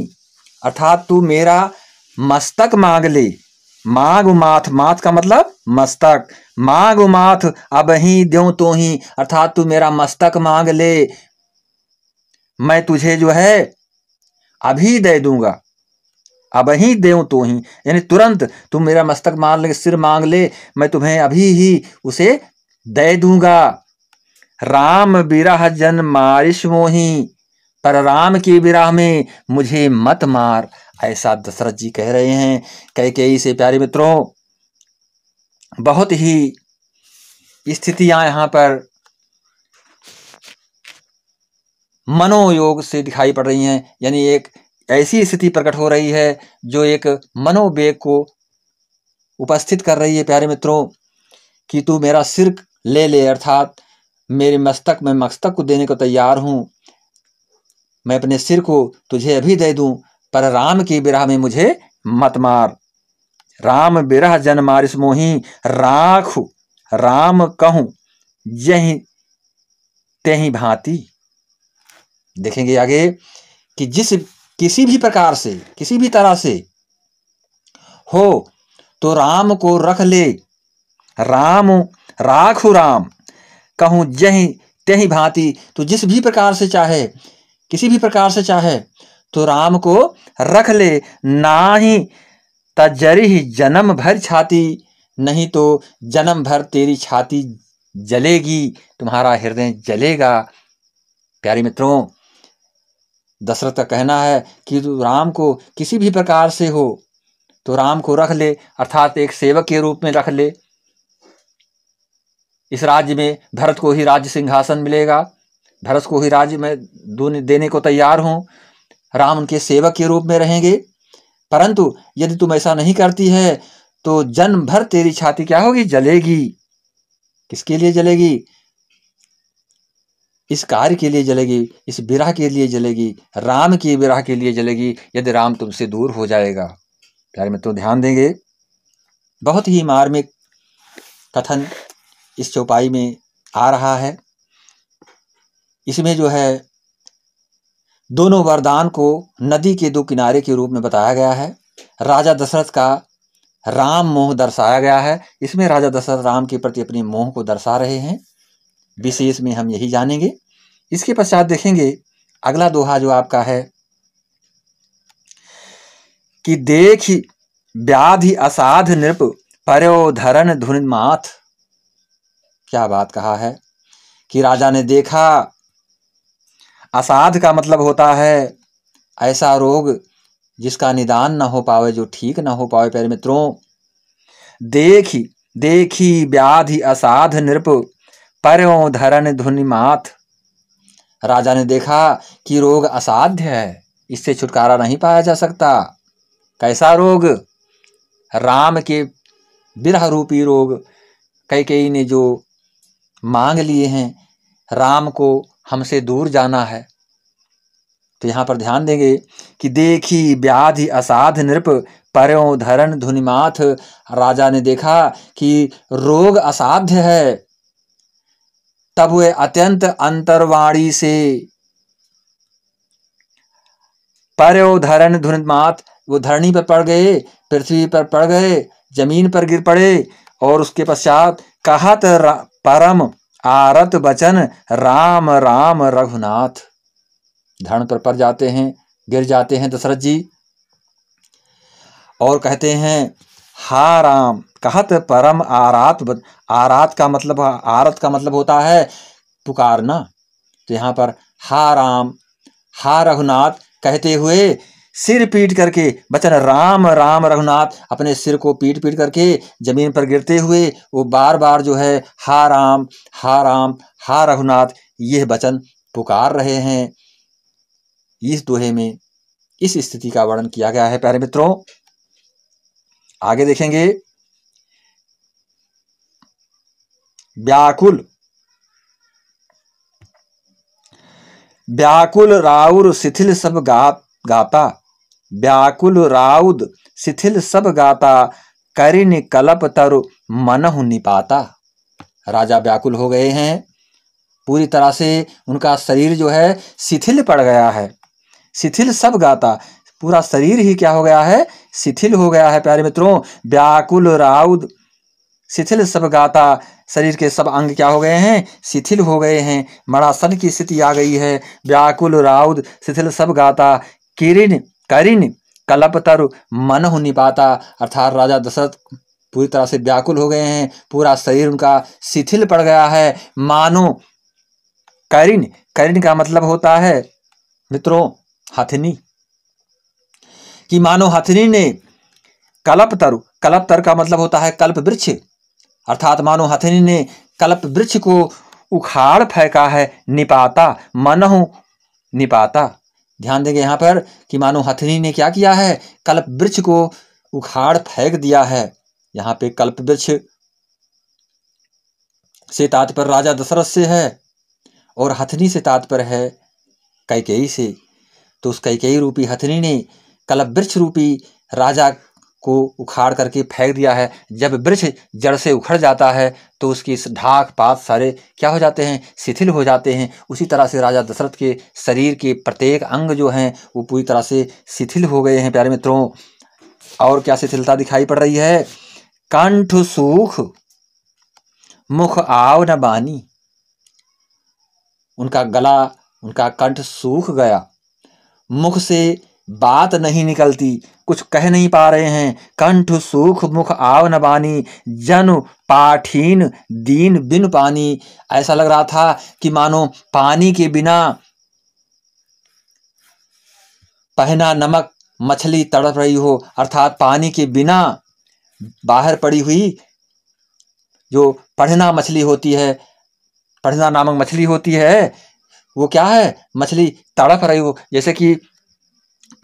अर्थात तू मेरा मस्तक मांग ले मांग माथ माथ का मतलब मस्तक मांग माथ अब ही दे तो ही अर्थात तू मेरा मस्तक मांग ले मैं तुझे जो है अभी दे दूंगा अब ही दे तो ही यानी तुरंत तुम मेरा मस्तक मान ले सिर मांग ले मैं तुम्हें अभी ही उसे दे दूंगा राम विराह जन मारिश मोही पर राम की विराह में मुझे मत मार ऐसा दशरथ जी कह रहे हैं कह के इसे प्यारे मित्रों बहुत ही स्थितियां यहां पर मनोयोग से दिखाई पड़ रही हैं यानी एक ऐसी स्थिति प्रकट हो रही है जो एक मनोवेग को उपस्थित कर रही है प्यारे मित्रों कि तू मेरा सिर ले ले अर्थात मेरे मस्तक में मस्तक को देने को तैयार हूँ मैं अपने सिर को तुझे अभी दे दूँ पर राम की विरह में मुझे मत मार राम बिरह जन मारिस मोही राख राम कहूँ यही तेही भांति देखेंगे आगे कि जिस किसी भी प्रकार से किसी भी तरह से हो तो राम को रख ले राम राखु राम कहूं जही तही भांति तो जिस भी प्रकार से चाहे किसी भी प्रकार से चाहे तो राम को रख ले ना ही तरी ही जन्म भर छाती नहीं तो जन्म भर तेरी छाती जलेगी तुम्हारा हृदय जलेगा प्यारे मित्रों दशरथ का कहना है कि तू राम को किसी भी प्रकार से हो तो राम को रख ले अर्थात एक सेवक के रूप में रख ले इस राज्य में भरत को ही राज्य सिंहासन मिलेगा भरत को ही राज्य में देने को तैयार हूं राम उनके सेवक के रूप में रहेंगे परंतु यदि तुम ऐसा नहीं करती है तो जन्म भर तेरी छाती क्या होगी जलेगी किसके लिए जलेगी इस कार्य के लिए जलेगी इस विराह के लिए जलेगी राम की विराह के लिए जलेगी यदि राम तुमसे दूर हो जाएगा प्यारे मित्रों ध्यान देंगे बहुत ही मार्मिक कथन इस चौपाई में आ रहा है इसमें जो है दोनों वरदान को नदी के दो किनारे के रूप में बताया गया है राजा दशरथ का राम मोह दर्शाया गया है इसमें राजा दशरथ राम के प्रति अपने मोह को दर्शा रहे हैं विशेष में हम यही जानेंगे इसके पश्चात देखेंगे अगला दोहा जो आपका है कि देख व्याधि असाध नृप धुन माथ क्या बात कहा है कि राजा ने देखा असाध का मतलब होता है ऐसा रोग जिसका निदान ना हो पावे जो ठीक ना हो पावे पैर मित्रों देखी देखी व्याधि असाध नृप पर धरन धुनि माथ राजा ने देखा कि रोग असाध्य है इससे छुटकारा नहीं पाया जा सकता कैसा रोग राम के विरह रूपी रोग कई कई ने जो मांग लिए हैं राम को हमसे दूर जाना है तो यहाँ पर ध्यान देंगे कि देखी व्याधि असाध नृप पर्यो धरण धुनिमाथ राजा ने देखा कि रोग असाध्य है तब वे अत्यंत अंतरवाणी से धुन मात वो धरणी पर पड़ गए पृथ्वी पर पड़ गए जमीन पर गिर पड़े और उसके पश्चात कहत परम आरत बचन राम राम रघुनाथ धरण पर पड़ जाते हैं गिर जाते हैं दशरथ जी और कहते हैं हाराम कहत परम आरात आरात का मतलब आरत का मतलब होता है पुकारना तो यहाँ पर हाराम हा रघुनाथ कहते हुए सिर पीट करके बचन राम राम रघुनाथ अपने सिर को पीट पीट करके जमीन पर गिरते हुए वो बार बार जो है हा राम हा राम हा रघुनाथ यह वचन पुकार रहे हैं इस दोहे में इस स्थिति का वर्णन किया गया है प्यारे मित्रों आगे देखेंगे व्याकुल व्याकुल राउर शिथिल सब गा गाता व्याकुल राउद शिथिल सब गाता करिन कलप तरु मनहु निपाता राजा व्याकुल हो गए हैं पूरी तरह से उनका शरीर जो है शिथिल पड़ गया है शिथिल सब गाता पूरा शरीर ही क्या हो गया है शिथिल हो गया है प्यारे मित्रों व्याकुल राउद शिथिल सब गाता शरीर के सब अंग क्या हो गए हैं शिथिल हो गए हैं मड़ासन की स्थिति आ गई है व्याकुल राउद शिथिल सब गाता किरिन करिन कलपतरु मन हो नहीं पाता अर्थात राजा दशरथ पूरी तरह से व्याकुल हो गए हैं पूरा शरीर उनका शिथिल पड़ गया है मानो करिन करिन का मतलब होता है मित्रों हथनी कि मानो हथिनी ने कल्प तरु कल्प तर का मतलब होता है कल्प वृक्ष अर्थात मानो हथिनी ने कल्प वृक्ष को उखाड़ फेंका है निपाता मनहु निपाता ध्यान देंगे यहाँ पर कि मानो हथनी ने क्या किया है कल्प वृक्ष को उखाड़ फेंक दिया है यहाँ पे कल्प वृक्ष से तात्पर्य राजा दशरथ से है और हथनी से तात्पर्य है कैकेयी से तो उस कैकेयी रूपी हथनी ने कल वृक्ष रूपी राजा को उखाड़ करके फेंक दिया है जब वृक्ष जड़ से उखड़ जाता है तो उसकी इस ढाक पात सारे क्या हो जाते हैं शिथिल हो जाते हैं उसी तरह से राजा दशरथ के शरीर के प्रत्येक अंग जो हैं वो पूरी तरह से शिथिल हो गए हैं प्यारे मित्रों और क्या शिथिलता दिखाई पड़ रही है कंठ सूख मुख आव न बानी उनका गला उनका कंठ सूख गया मुख से बात नहीं निकलती कुछ कह नहीं पा रहे हैं कंठ सूख मुख आव न बानी जन पाठीन दीन बिन पानी ऐसा लग रहा था कि मानो पानी के बिना पहना नमक मछली तड़प रही हो अर्थात पानी के बिना बाहर पड़ी हुई जो पढ़ना मछली होती है पढ़ना नामक मछली होती है वो क्या है मछली तड़प रही हो जैसे कि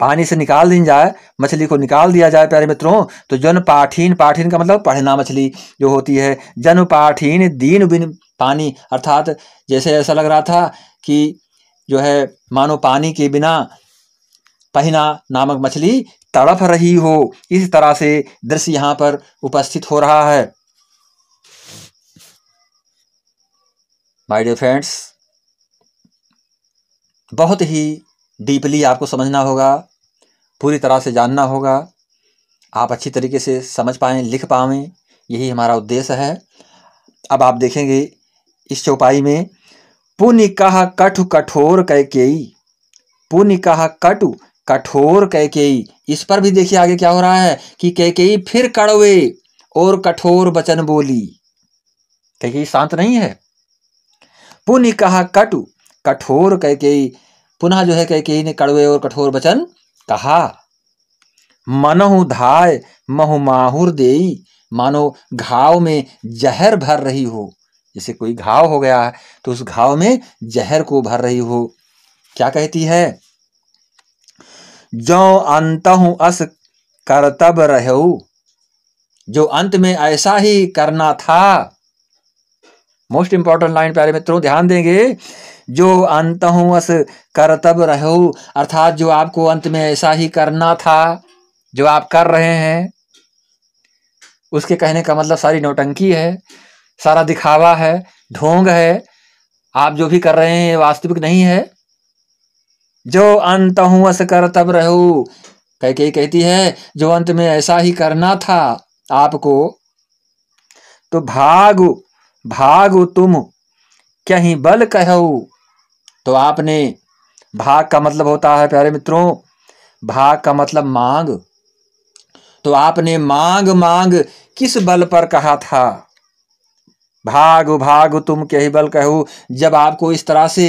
पानी से निकाल दी जाए मछली को निकाल दिया जाए प्यारे मित्रों तो जन पाठीन पाठीन का मतलब पढ़ना मछली जो होती है जन पाठीन दीन बिन पानी अर्थात जैसे ऐसा लग रहा था कि जो है मानो पानी के बिना पहिना नामक मछली तड़प रही हो इस तरह से दृश्य यहाँ पर उपस्थित हो रहा है माय डियर फ्रेंड्स बहुत ही डीपली आपको समझना होगा पूरी तरह से जानना होगा आप अच्छी तरीके से समझ पाएँ लिख पाएँ यही हमारा उद्देश्य है अब आप देखेंगे इस चौपाई में पुण्य कहा कठु कठोर कैकेई पुण्य कहा कटु कठोर कैकेई इस पर भी देखिए आगे क्या हो रहा है कि कैकेई फिर कड़वे और कठोर वचन बोली कैकेई शांत नहीं है पुण्य कहा कटु कठोर कैकेई पुनः जो है ही ने कड़वे और कठोर वचन कहा मनहु धाय महु माहुर देई मानो घाव में जहर भर रही हो जैसे कोई घाव हो गया है तो उस घाव में जहर को भर रही हो क्या कहती है जो अंत हूं अस करतब रहो जो अंत में ऐसा ही करना था मोस्ट इंपॉर्टेंट लाइन प्यारे मित्रों ध्यान देंगे जो अंत अस करतब रहो अर्थात जो आपको अंत में ऐसा ही करना था जो आप कर रहे हैं उसके कहने का मतलब सारी नौटंकी है सारा दिखावा है ढोंग है आप जो भी कर रहे हैं वास्तविक नहीं है जो अंत अस करतब रहो कह के कहती है जो अंत में ऐसा ही करना था आपको तो भागु भाग तुम कहीं बल कहो तो आपने भाग का मतलब होता है प्यारे मित्रों भाग का मतलब मांग तो आपने मांग मांग किस बल पर कहा था भाग भाग तुम कही बल कहो जब आपको इस तरह से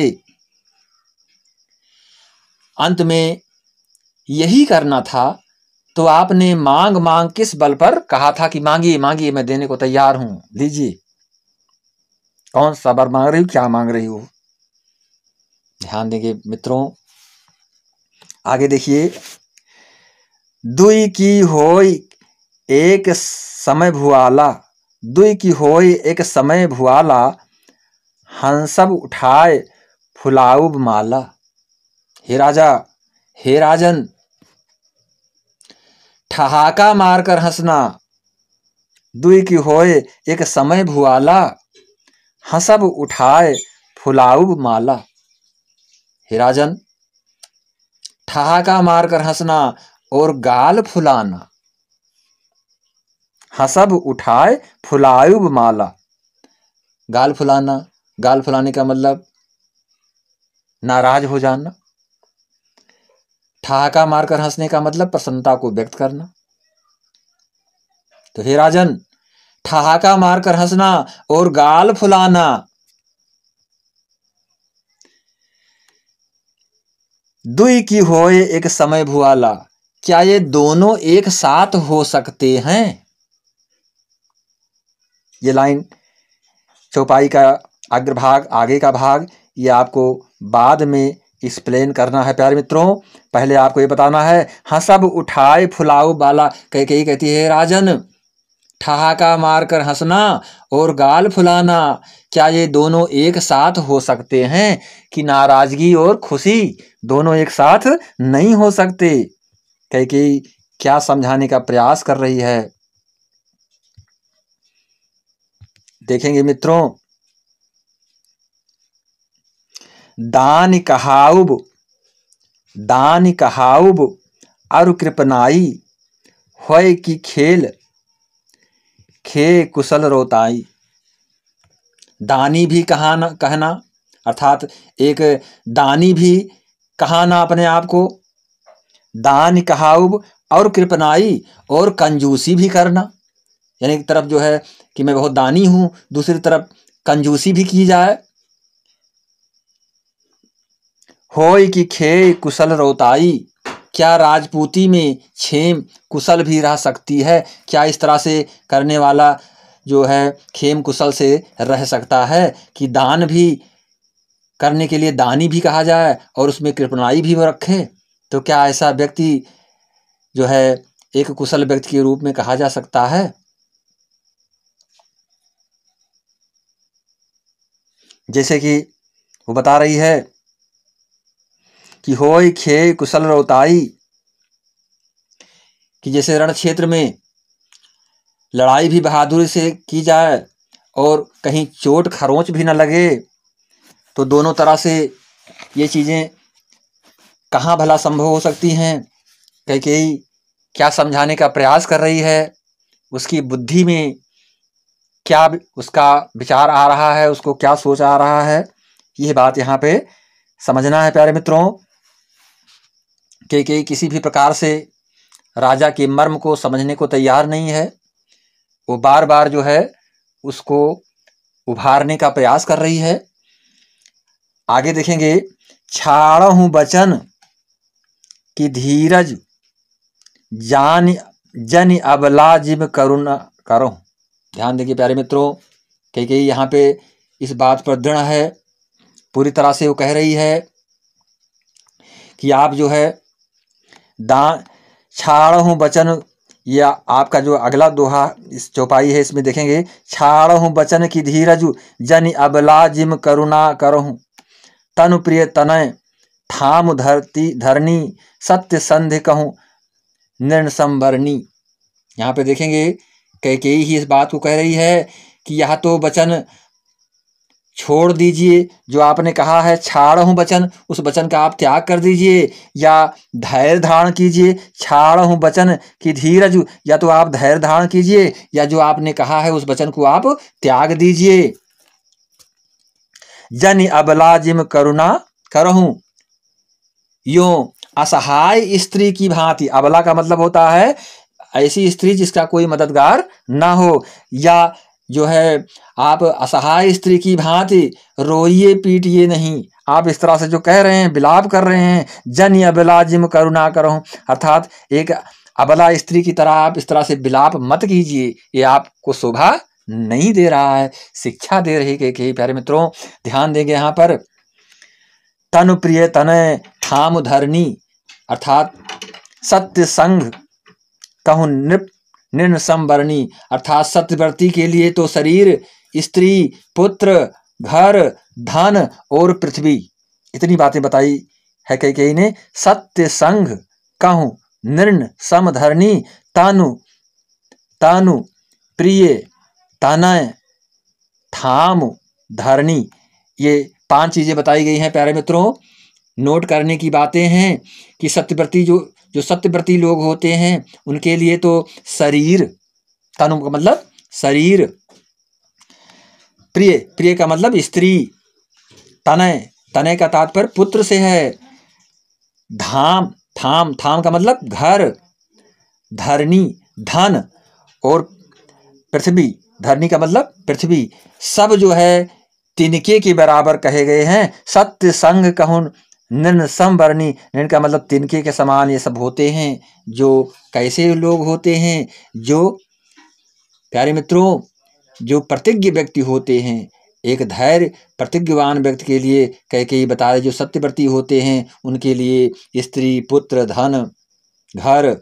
अंत में यही करना था तो आपने मांग मांग किस बल पर कहा था कि मांगिए मांगिए मैं देने को तैयार हूं लीजिए कौन सा मांग रही हो क्या मांग रही हो ध्यान देंगे मित्रों आगे देखिए दुई की होई एक समय भुआला दुई की होई एक समय भुआला हंसब उठाए फुलाऊब माला हे राजा हे राजन ठहाका मारकर हंसना दुई की होए एक समय भुआला हसब उठाए फुलाऊब माला हिराजन ठहाका मारकर हंसना और गाल फुलाना हसब उठाए फुलायुब माला गाल फुलाना गाल फुलाने का मतलब नाराज हो जाना ठहाका मारकर हंसने का मतलब प्रसन्नता को व्यक्त करना तो हे राजन ठहाका मारकर हंसना और गाल फुलाना दुई की होए एक समय भुआला क्या ये दोनों एक साथ हो सकते हैं ये लाइन चौपाई का अग्रभाग आगे का भाग ये आपको बाद में एक्सप्लेन करना है प्यारे मित्रों पहले आपको ये बताना है हसब हाँ, उठाए फुलाओ बाला कह कही कहती है राजन ठहाका मारकर हंसना और गाल फुलाना क्या ये दोनों एक साथ हो सकते हैं कि नाराजगी और खुशी दोनों एक साथ नहीं हो सकते कह के क्या समझाने का प्रयास कर रही है देखेंगे मित्रों दान कहाउब दान कहाउब अरु कृपनाई हुए की खेल खे कुशल रोताई दानी भी कहाना कहना अर्थात एक दानी भी कहाना अपने आप को दान कहाऊब और कृपनाई और कंजूसी भी करना यानी एक तरफ जो है कि मैं बहुत दानी हूँ दूसरी तरफ कंजूसी भी की जाए होई कि खे कुशल रोताई क्या राजपूती में खेम कुशल भी रह सकती है क्या इस तरह से करने वाला जो है खेम कुशल से रह सकता है कि दान भी करने के लिए दानी भी कहा जाए और उसमें कृपणाई भी रखे तो क्या ऐसा व्यक्ति जो है एक कुशल व्यक्ति के रूप में कहा जा सकता है जैसे कि वो बता रही है कि होय खे कुशल रोताई कि जैसे रण क्षेत्र में लड़ाई भी बहादुरी से की जाए और कहीं चोट खरोंच भी न लगे तो दोनों तरह से ये चीज़ें कहाँ भला संभव हो सकती हैं कई कई क्या समझाने का प्रयास कर रही है उसकी बुद्धि में क्या उसका विचार आ रहा है उसको क्या सोच आ रहा है यह बात यहाँ पे समझना है प्यारे मित्रों के, के किसी भी प्रकार से राजा के मर्म को समझने को तैयार नहीं है वो बार बार जो है उसको उभारने का प्रयास कर रही है आगे देखेंगे छाड़ हूं बचन कि धीरज जान जन अबला जिम करुणा करो ध्यान देंगे प्यारे मित्रों कहीं कहीं यहाँ पे इस बात पर दृढ़ है पूरी तरह से वो कह रही है कि आप जो है दान हूँ बचन या आपका जो अगला दोहा इस चौपाई है इसमें देखेंगे छाड़ हूँ बचन की धीरज जन अबला जिम करुणा करहूँ तनु प्रिय तनय थाम धरती धरनी सत्य संधि कहूँ निर्ण निर्णसंवरणी यहाँ पे देखेंगे कैकेयी ही इस बात को कह रही है कि यह तो वचन छोड़ दीजिए जो आपने कहा है छाड़ हूँ वचन उस वचन का आप त्याग कर दीजिए या धैर्य धारण कीजिए छाड़ हूँ वचन की धीरज या तो आप धैर्य धारण कीजिए या जो आपने कहा है उस वचन को आप त्याग दीजिए जन अबला जिम करुणा करहूं यो असहाय स्त्री की भांति अबला का मतलब होता है ऐसी स्त्री जिसका कोई मददगार ना हो या जो है आप असहाय स्त्री की भांति रोइए पीटिए नहीं आप इस तरह से जो कह रहे हैं बिलाप कर रहे हैं जन या बिला जिम करुणा करो अर्थात एक अबला स्त्री की तरह आप इस तरह से बिलाप मत कीजिए ये आपको शोभा नहीं दे रहा है शिक्षा दे रही है कि प्यारे मित्रों ध्यान देंगे यहाँ पर तनु प्रिय तनय ठाम धरनी अर्थात सत्य संघ कहू नृप निर्ण संवरणी अर्थात सत्यवृत्ति के लिए तो शरीर स्त्री पुत्र घर धन और पृथ्वी इतनी बातें बताई है कई कई ने सत्य संघ कहु निर्ण समधरणी तानु तानु प्रिय तानय थाम धरणी ये पांच चीज़ें बताई गई हैं प्यारे मित्रों नोट करने की बातें हैं कि सत्यव्रती जो जो सत्यव्रती लोग होते हैं उनके लिए तो शरीर तनु का मतलब शरीर प्रिय प्रिय का मतलब स्त्री तनय तनय का तात्पर्य पुत्र से है धाम थाम थाम का मतलब घर धरनी धन और पृथ्वी धरनी का मतलब पृथ्वी सब जो है तिनके के बराबर कहे गए हैं सत्य संग कहुन निम्नसंवरणी निम्न का मतलब तिनके के समान ये सब होते हैं जो कैसे लोग होते हैं जो प्यारे मित्रों जो प्रतिज्ञ व्यक्ति होते हैं एक धैर्य प्रतिज्ञवान व्यक्ति के लिए कह के बता रहे जो सत्यव्रती होते हैं उनके लिए स्त्री पुत्र धन घर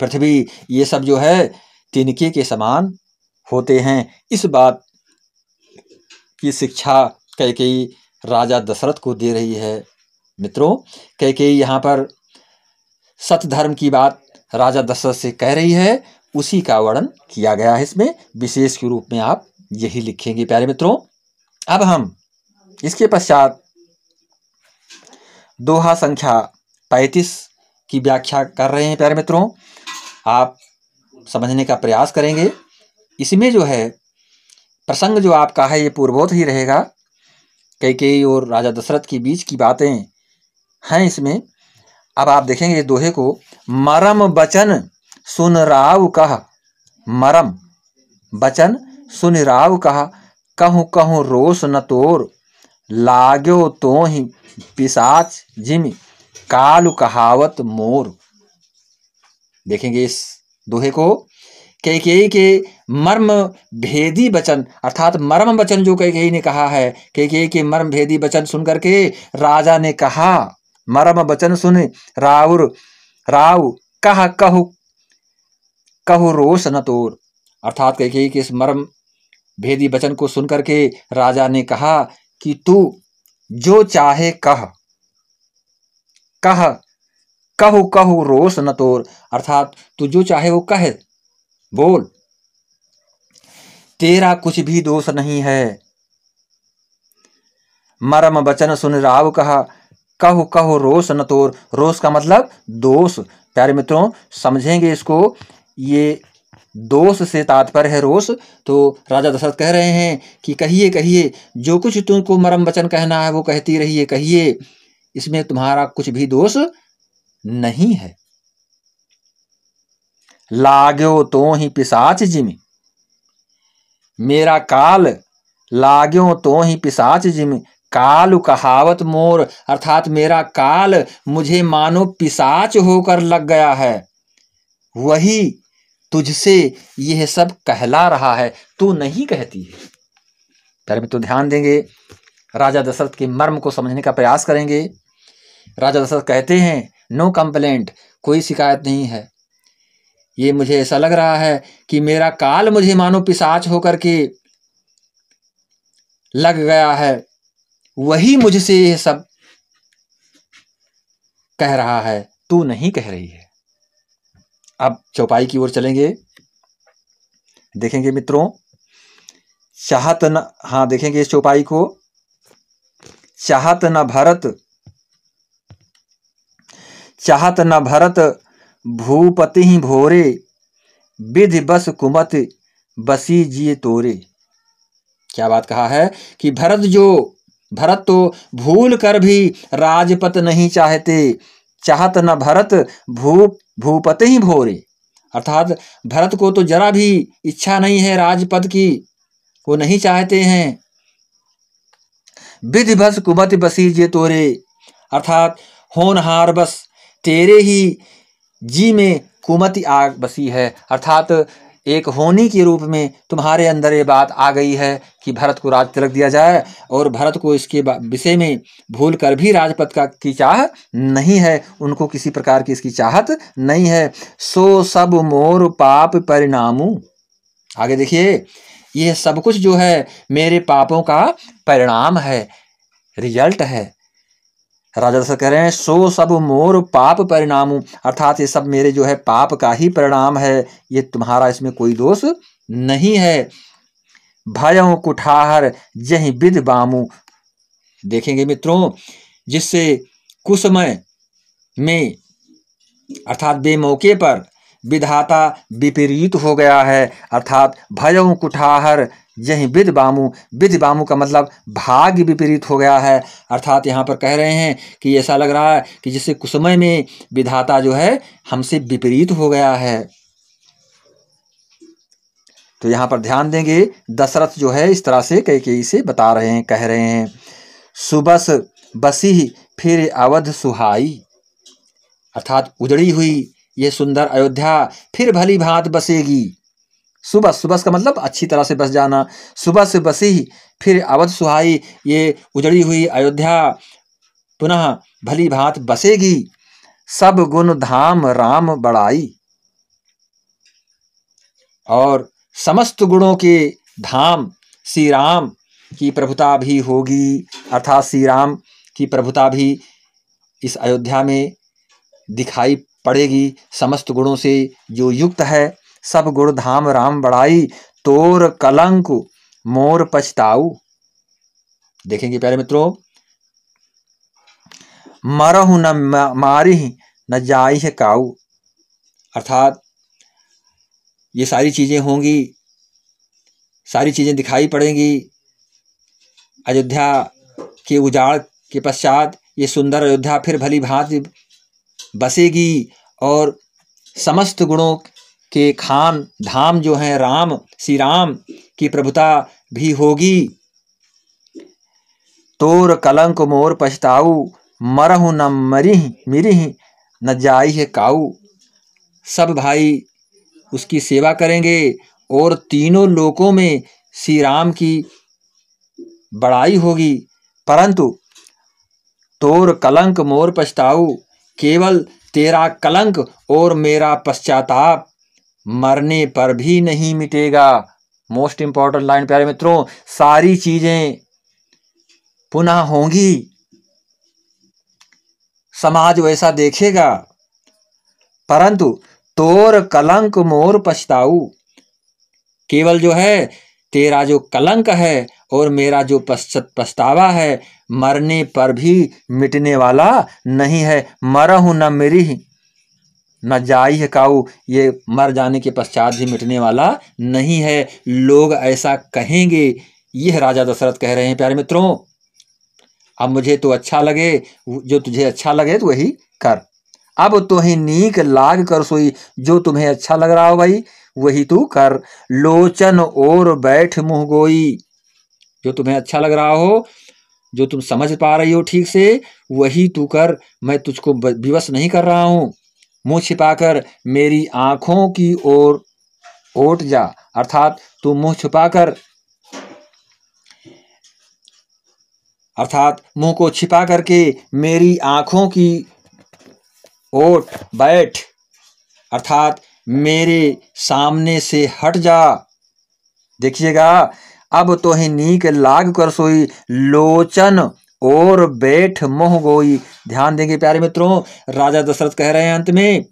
पृथ्वी ये सब जो है तिनके के समान होते हैं इस बात की शिक्षा कह के राजा दशरथ को दे रही है मित्रों कह के यहाँ पर सत धर्म की बात राजा दशरथ से कह रही है उसी का वर्णन किया गया है इसमें विशेष के रूप में आप यही लिखेंगे प्यारे मित्रों अब हम इसके पश्चात दोहा संख्या पैंतीस की व्याख्या कर रहे हैं प्यारे मित्रों आप समझने का प्रयास करेंगे इसमें जो है प्रसंग जो आपका है ये पूर्वोत ही रहेगा कई और राजा दशरथ के बीच की बातें हैं इसमें अब आप देखेंगे इस दोहे को मरम बचन सुन राव कह मरम बचन सुन राव कह कहूँ कहूँ रोस न तोर लागो तो ही पिसाच जिम काल कहावत मोर देखेंगे इस दोहे को कई के, के मर्म भेदी बचन अर्थात मर्म बचन जो कई ने कहा है कई के, के मर्म भेदी बचन सुन करके राजा ने कहा मरम बचन सुन रावर राव कह कहु कहु रोष न तोर अर्थात कह कि इस मरम भेदी वचन को सुनकर के राजा ने कहा कि तू जो चाहे कह कह कहु कहु रोष न तोर अर्थात तू जो चाहे वो कह बोल तेरा कुछ भी दोष नहीं है मरम बचन सुन राव कहा कहो कहो रोस न तोर रोस का मतलब दोष प्यारे मित्रों समझेंगे इसको ये दोष से तात्पर्य है रोष तो राजा दशरथ कह रहे हैं कि कहिए कहिए जो कुछ तुमको मरम वचन कहना है वो कहती रहिए कहिए इसमें तुम्हारा कुछ भी दोष नहीं है लाग्यो तो ही पिसाच जिम मेरा काल लाग्यो तो ही पिसाच जिम काल कहावत मोर अर्थात मेरा काल मुझे मानो पिसाच होकर लग गया है वही तुझसे यह सब कहला रहा है तू नहीं कहती है पर तो ध्यान देंगे राजा दशरथ के मर्म को समझने का प्रयास करेंगे राजा दशरथ कहते हैं नो कंप्लेंट कोई शिकायत नहीं है ये मुझे ऐसा लग रहा है कि मेरा काल मुझे मानो पिसाच होकर के लग गया है वही मुझसे यह सब कह रहा है तू नहीं कह रही है अब चौपाई की ओर चलेंगे देखेंगे मित्रों चाहत न हाँ देखेंगे इस चौपाई को चाहत न भरत चाहत न भरत भूपति ही भोरे विधि बस कुमत बसी जिए तोरे क्या बात कहा है कि भरत जो भरत तो भूल कर भी राजपत नहीं चाहते चाहत न भरत भू भूपत ही भोरे अर्थात भरत को तो जरा भी इच्छा नहीं है राजपद की वो नहीं चाहते हैं विधि बस कुमत बसी जे तोरे अर्थात होनहार बस तेरे ही जी में कुमति आग बसी है अर्थात एक होनी के रूप में तुम्हारे अंदर ये बात आ गई है कि भरत को राज तिलक दिया जाए और भरत को इसके विषय में भूल कर भी राजपद का की चाह नहीं है उनको किसी प्रकार की इसकी चाहत नहीं है सो सब मोर पाप परिणामू आगे देखिए यह सब कुछ जो है मेरे पापों का परिणाम है रिजल्ट है राजा दशरथ कह रहे हैं सो सब मोर पाप परिणाम अर्थात ये सब मेरे जो है पाप का ही परिणाम है ये तुम्हारा इसमें कोई दोष नहीं है भयों कुठाहर जही विध बामू देखेंगे मित्रों जिससे कुसमय में अर्थात बेमौके पर विधाता विपरीत हो गया है अर्थात भय कुठाहर यही विध बामू विध बामू का मतलब भाग्य विपरीत हो गया है अर्थात यहाँ पर कह रहे हैं कि ऐसा लग रहा है कि जैसे कुसमय में विधाता जो है हमसे विपरीत हो गया है तो यहाँ पर ध्यान देंगे दशरथ जो है इस तरह से कई कई से बता रहे हैं कह रहे हैं सुबस बसी फिर अवध सुहाई अर्थात उजड़ी हुई ये सुंदर अयोध्या फिर भली भांत बसेगी सुबह सुबह का मतलब अच्छी तरह से बस जाना सुबह से बसी फिर अवध सुहाई ये उजड़ी हुई अयोध्या पुनः भली भांत बसेगी सब गुण धाम राम बड़ाई और समस्त गुणों के धाम श्री राम की प्रभुता भी होगी अर्थात श्री राम की प्रभुता भी इस अयोध्या में दिखाई पड़ेगी समस्त गुणों से जो युक्त है सब गुण धाम राम बढ़ाई तोर कलंक मोर पछताऊ देखेंगे प्यारे मित्रों मरहु न मारी न है काऊ अर्थात ये सारी चीज़ें होंगी सारी चीज़ें दिखाई पड़ेंगी अयोध्या के उजाड़ के पश्चात ये सुंदर अयोध्या फिर भली भांति बसेगी और समस्त गुणों के खान धाम जो हैं राम श्री राम की प्रभुता भी होगी तोर कलंक मोर पछताऊ मरहु न मरिह मिरिह न जाई है काऊ सब भाई उसकी सेवा करेंगे और तीनों लोकों में श्री राम की बड़ाई होगी परंतु तोर कलंक मोर पछताऊ केवल तेरा कलंक और मेरा पश्चाताप मरने पर भी नहीं मिटेगा मोस्ट इंपॉर्टेंट लाइन प्यारे मित्रों सारी चीजें पुनः होंगी समाज वैसा देखेगा परंतु तोर कलंक मोर पछताऊ केवल जो है तेरा जो कलंक है और मेरा जो पछतावा है मरने पर भी मिटने वाला नहीं है हूं न मेरी न जाई है काऊ ये मर जाने के पश्चात भी मिटने वाला नहीं है लोग ऐसा कहेंगे यह राजा दशरथ कह रहे हैं प्यारे मित्रों अब मुझे तो अच्छा लगे जो तुझे अच्छा लगे तो वही कर अब तो ही नीक लाग कर सोई जो तुम्हें अच्छा लग रहा हो भाई वही तू कर लोचन और बैठ मुंह गोई जो तुम्हें अच्छा लग रहा हो जो तुम समझ पा रही हो ठीक से वही तू कर मैं तुझको विवश नहीं कर रहा मुंह छिपा छिपाकर मेरी आंखों की ओर ओट जा अर्थात तू मुँह कर अर्थात मुंह को छिपा करके मेरी आंखों की ओट बैठ अर्थात मेरे सामने से हट जा देखिएगा अब तो ही नीक लाग कर सोई लोचन और बैठ मोह गोई ध्यान देंगे प्यारे मित्रों राजा दशरथ कह रहे हैं अंत में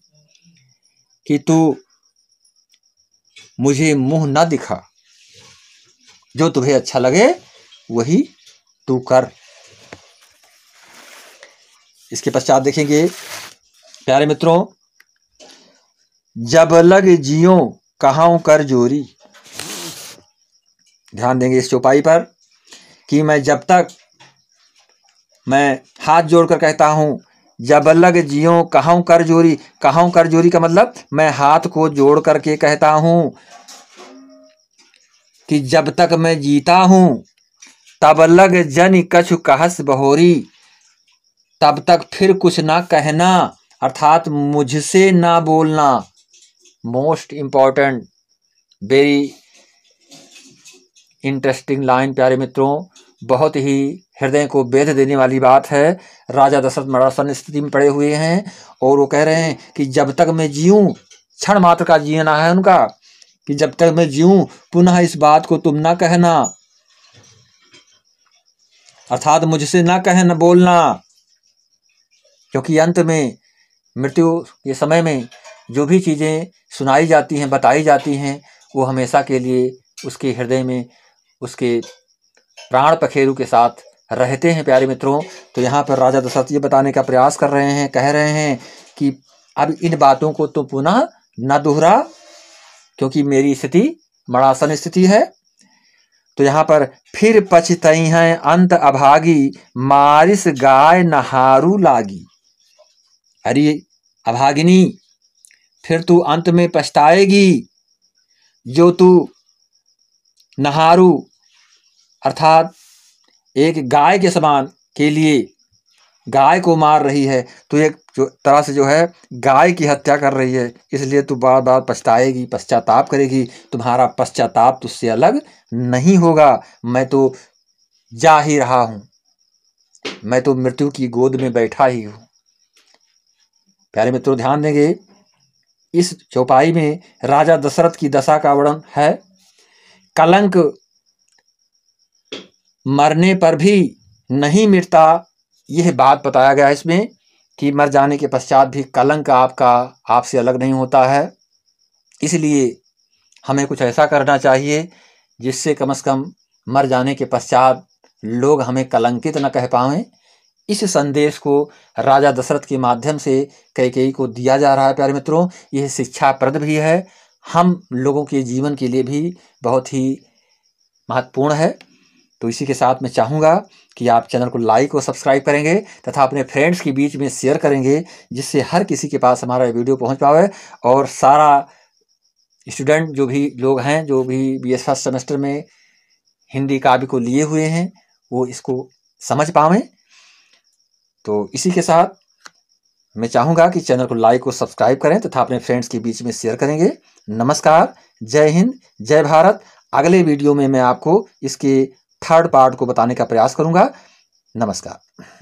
कि तू मुझे मुंह ना दिखा जो तुम्हें अच्छा लगे वही तू कर इसके पश्चात देखेंगे प्यारे मित्रों जब लग जियो कहा कर जोरी ध्यान देंगे इस चौपाई पर कि मैं जब तक मैं हाथ जोड़कर कहता हूं जब लग जियो कहा कर जोरी कहा कर जोरी का मतलब मैं हाथ को जोड़ करके कहता हूं कि जब तक मैं जीता हूं तब लग जन कछु कहस बहोरी तब तक फिर कुछ ना कहना अर्थात मुझसे ना बोलना most important very interesting line प्यारे मित्रों बहुत ही हृदय को बेद देने वाली बात है राजा दशरथ मरासन स्थिति में पड़े हुए हैं और वो कह रहे हैं कि जब तक मैं जीऊँ क्षण मात्र का जीना है उनका कि जब तक मैं जीऊँ पुनः इस बात को तुम ना कहना अर्थात मुझसे ना कहना बोलना क्योंकि अंत में मृत्यु के समय में जो भी चीज़ें सुनाई जाती हैं बताई जाती हैं वो हमेशा के लिए उसके हृदय में उसके प्राण पखेरु के साथ रहते हैं प्यारे मित्रों तो यहाँ पर राजा दशरथ ये बताने का प्रयास कर रहे हैं कह रहे हैं कि अब इन बातों को तो पुनः न दोहरा क्योंकि मेरी स्थिति मड़ासन स्थिति है तो यहाँ पर फिर पछतई हैं अंत अभागी मारिस गाय नहारू लागी अरे अभागिनी फिर तू अंत में पछताएगी जो तू नहारू अर्थात एक गाय के समान के लिए गाय को मार रही है तो एक जो तरह से जो है गाय की हत्या कर रही है इसलिए तू बार बार पछताएगी पश्चाताप करेगी तुम्हारा पश्चाताप तुझसे अलग नहीं होगा मैं तो जा ही रहा हूं मैं तो मृत्यु की गोद में बैठा ही हूं प्यारे मित्रों ध्यान देंगे इस चौपाई में राजा दशरथ की दशा का वर्णन है कलंक मरने पर भी नहीं मिटता यह बात बताया गया इसमें कि मर जाने के पश्चात भी कलंक आपका आपसे अलग नहीं होता है इसलिए हमें कुछ ऐसा करना चाहिए जिससे कम से कम मर जाने के पश्चात लोग हमें कलंकित न कह पाएं इस संदेश को राजा दशरथ के माध्यम से कई कई को दिया जा रहा है प्यारे मित्रों यह शिक्षाप्रद भी है हम लोगों के जीवन के लिए भी बहुत ही महत्वपूर्ण है तो इसी के साथ मैं चाहूँगा कि आप चैनल को लाइक और सब्सक्राइब करेंगे तथा अपने फ्रेंड्स के बीच में शेयर करेंगे जिससे हर किसी के पास हमारा वीडियो पहुँच पावे और सारा स्टूडेंट जो भी लोग हैं जो भी बी एस फर्स्ट सेमेस्टर में हिंदी काव्य को लिए हुए हैं वो इसको समझ पावें तो इसी के साथ मैं चाहूँगा कि चैनल को लाइक और सब्सक्राइब करें तथा अपने फ्रेंड्स के बीच में शेयर करेंगे नमस्कार जय हिंद जय भारत अगले वीडियो में मैं आपको इसके थर्ड पार्ट को बताने का प्रयास करूँगा नमस्कार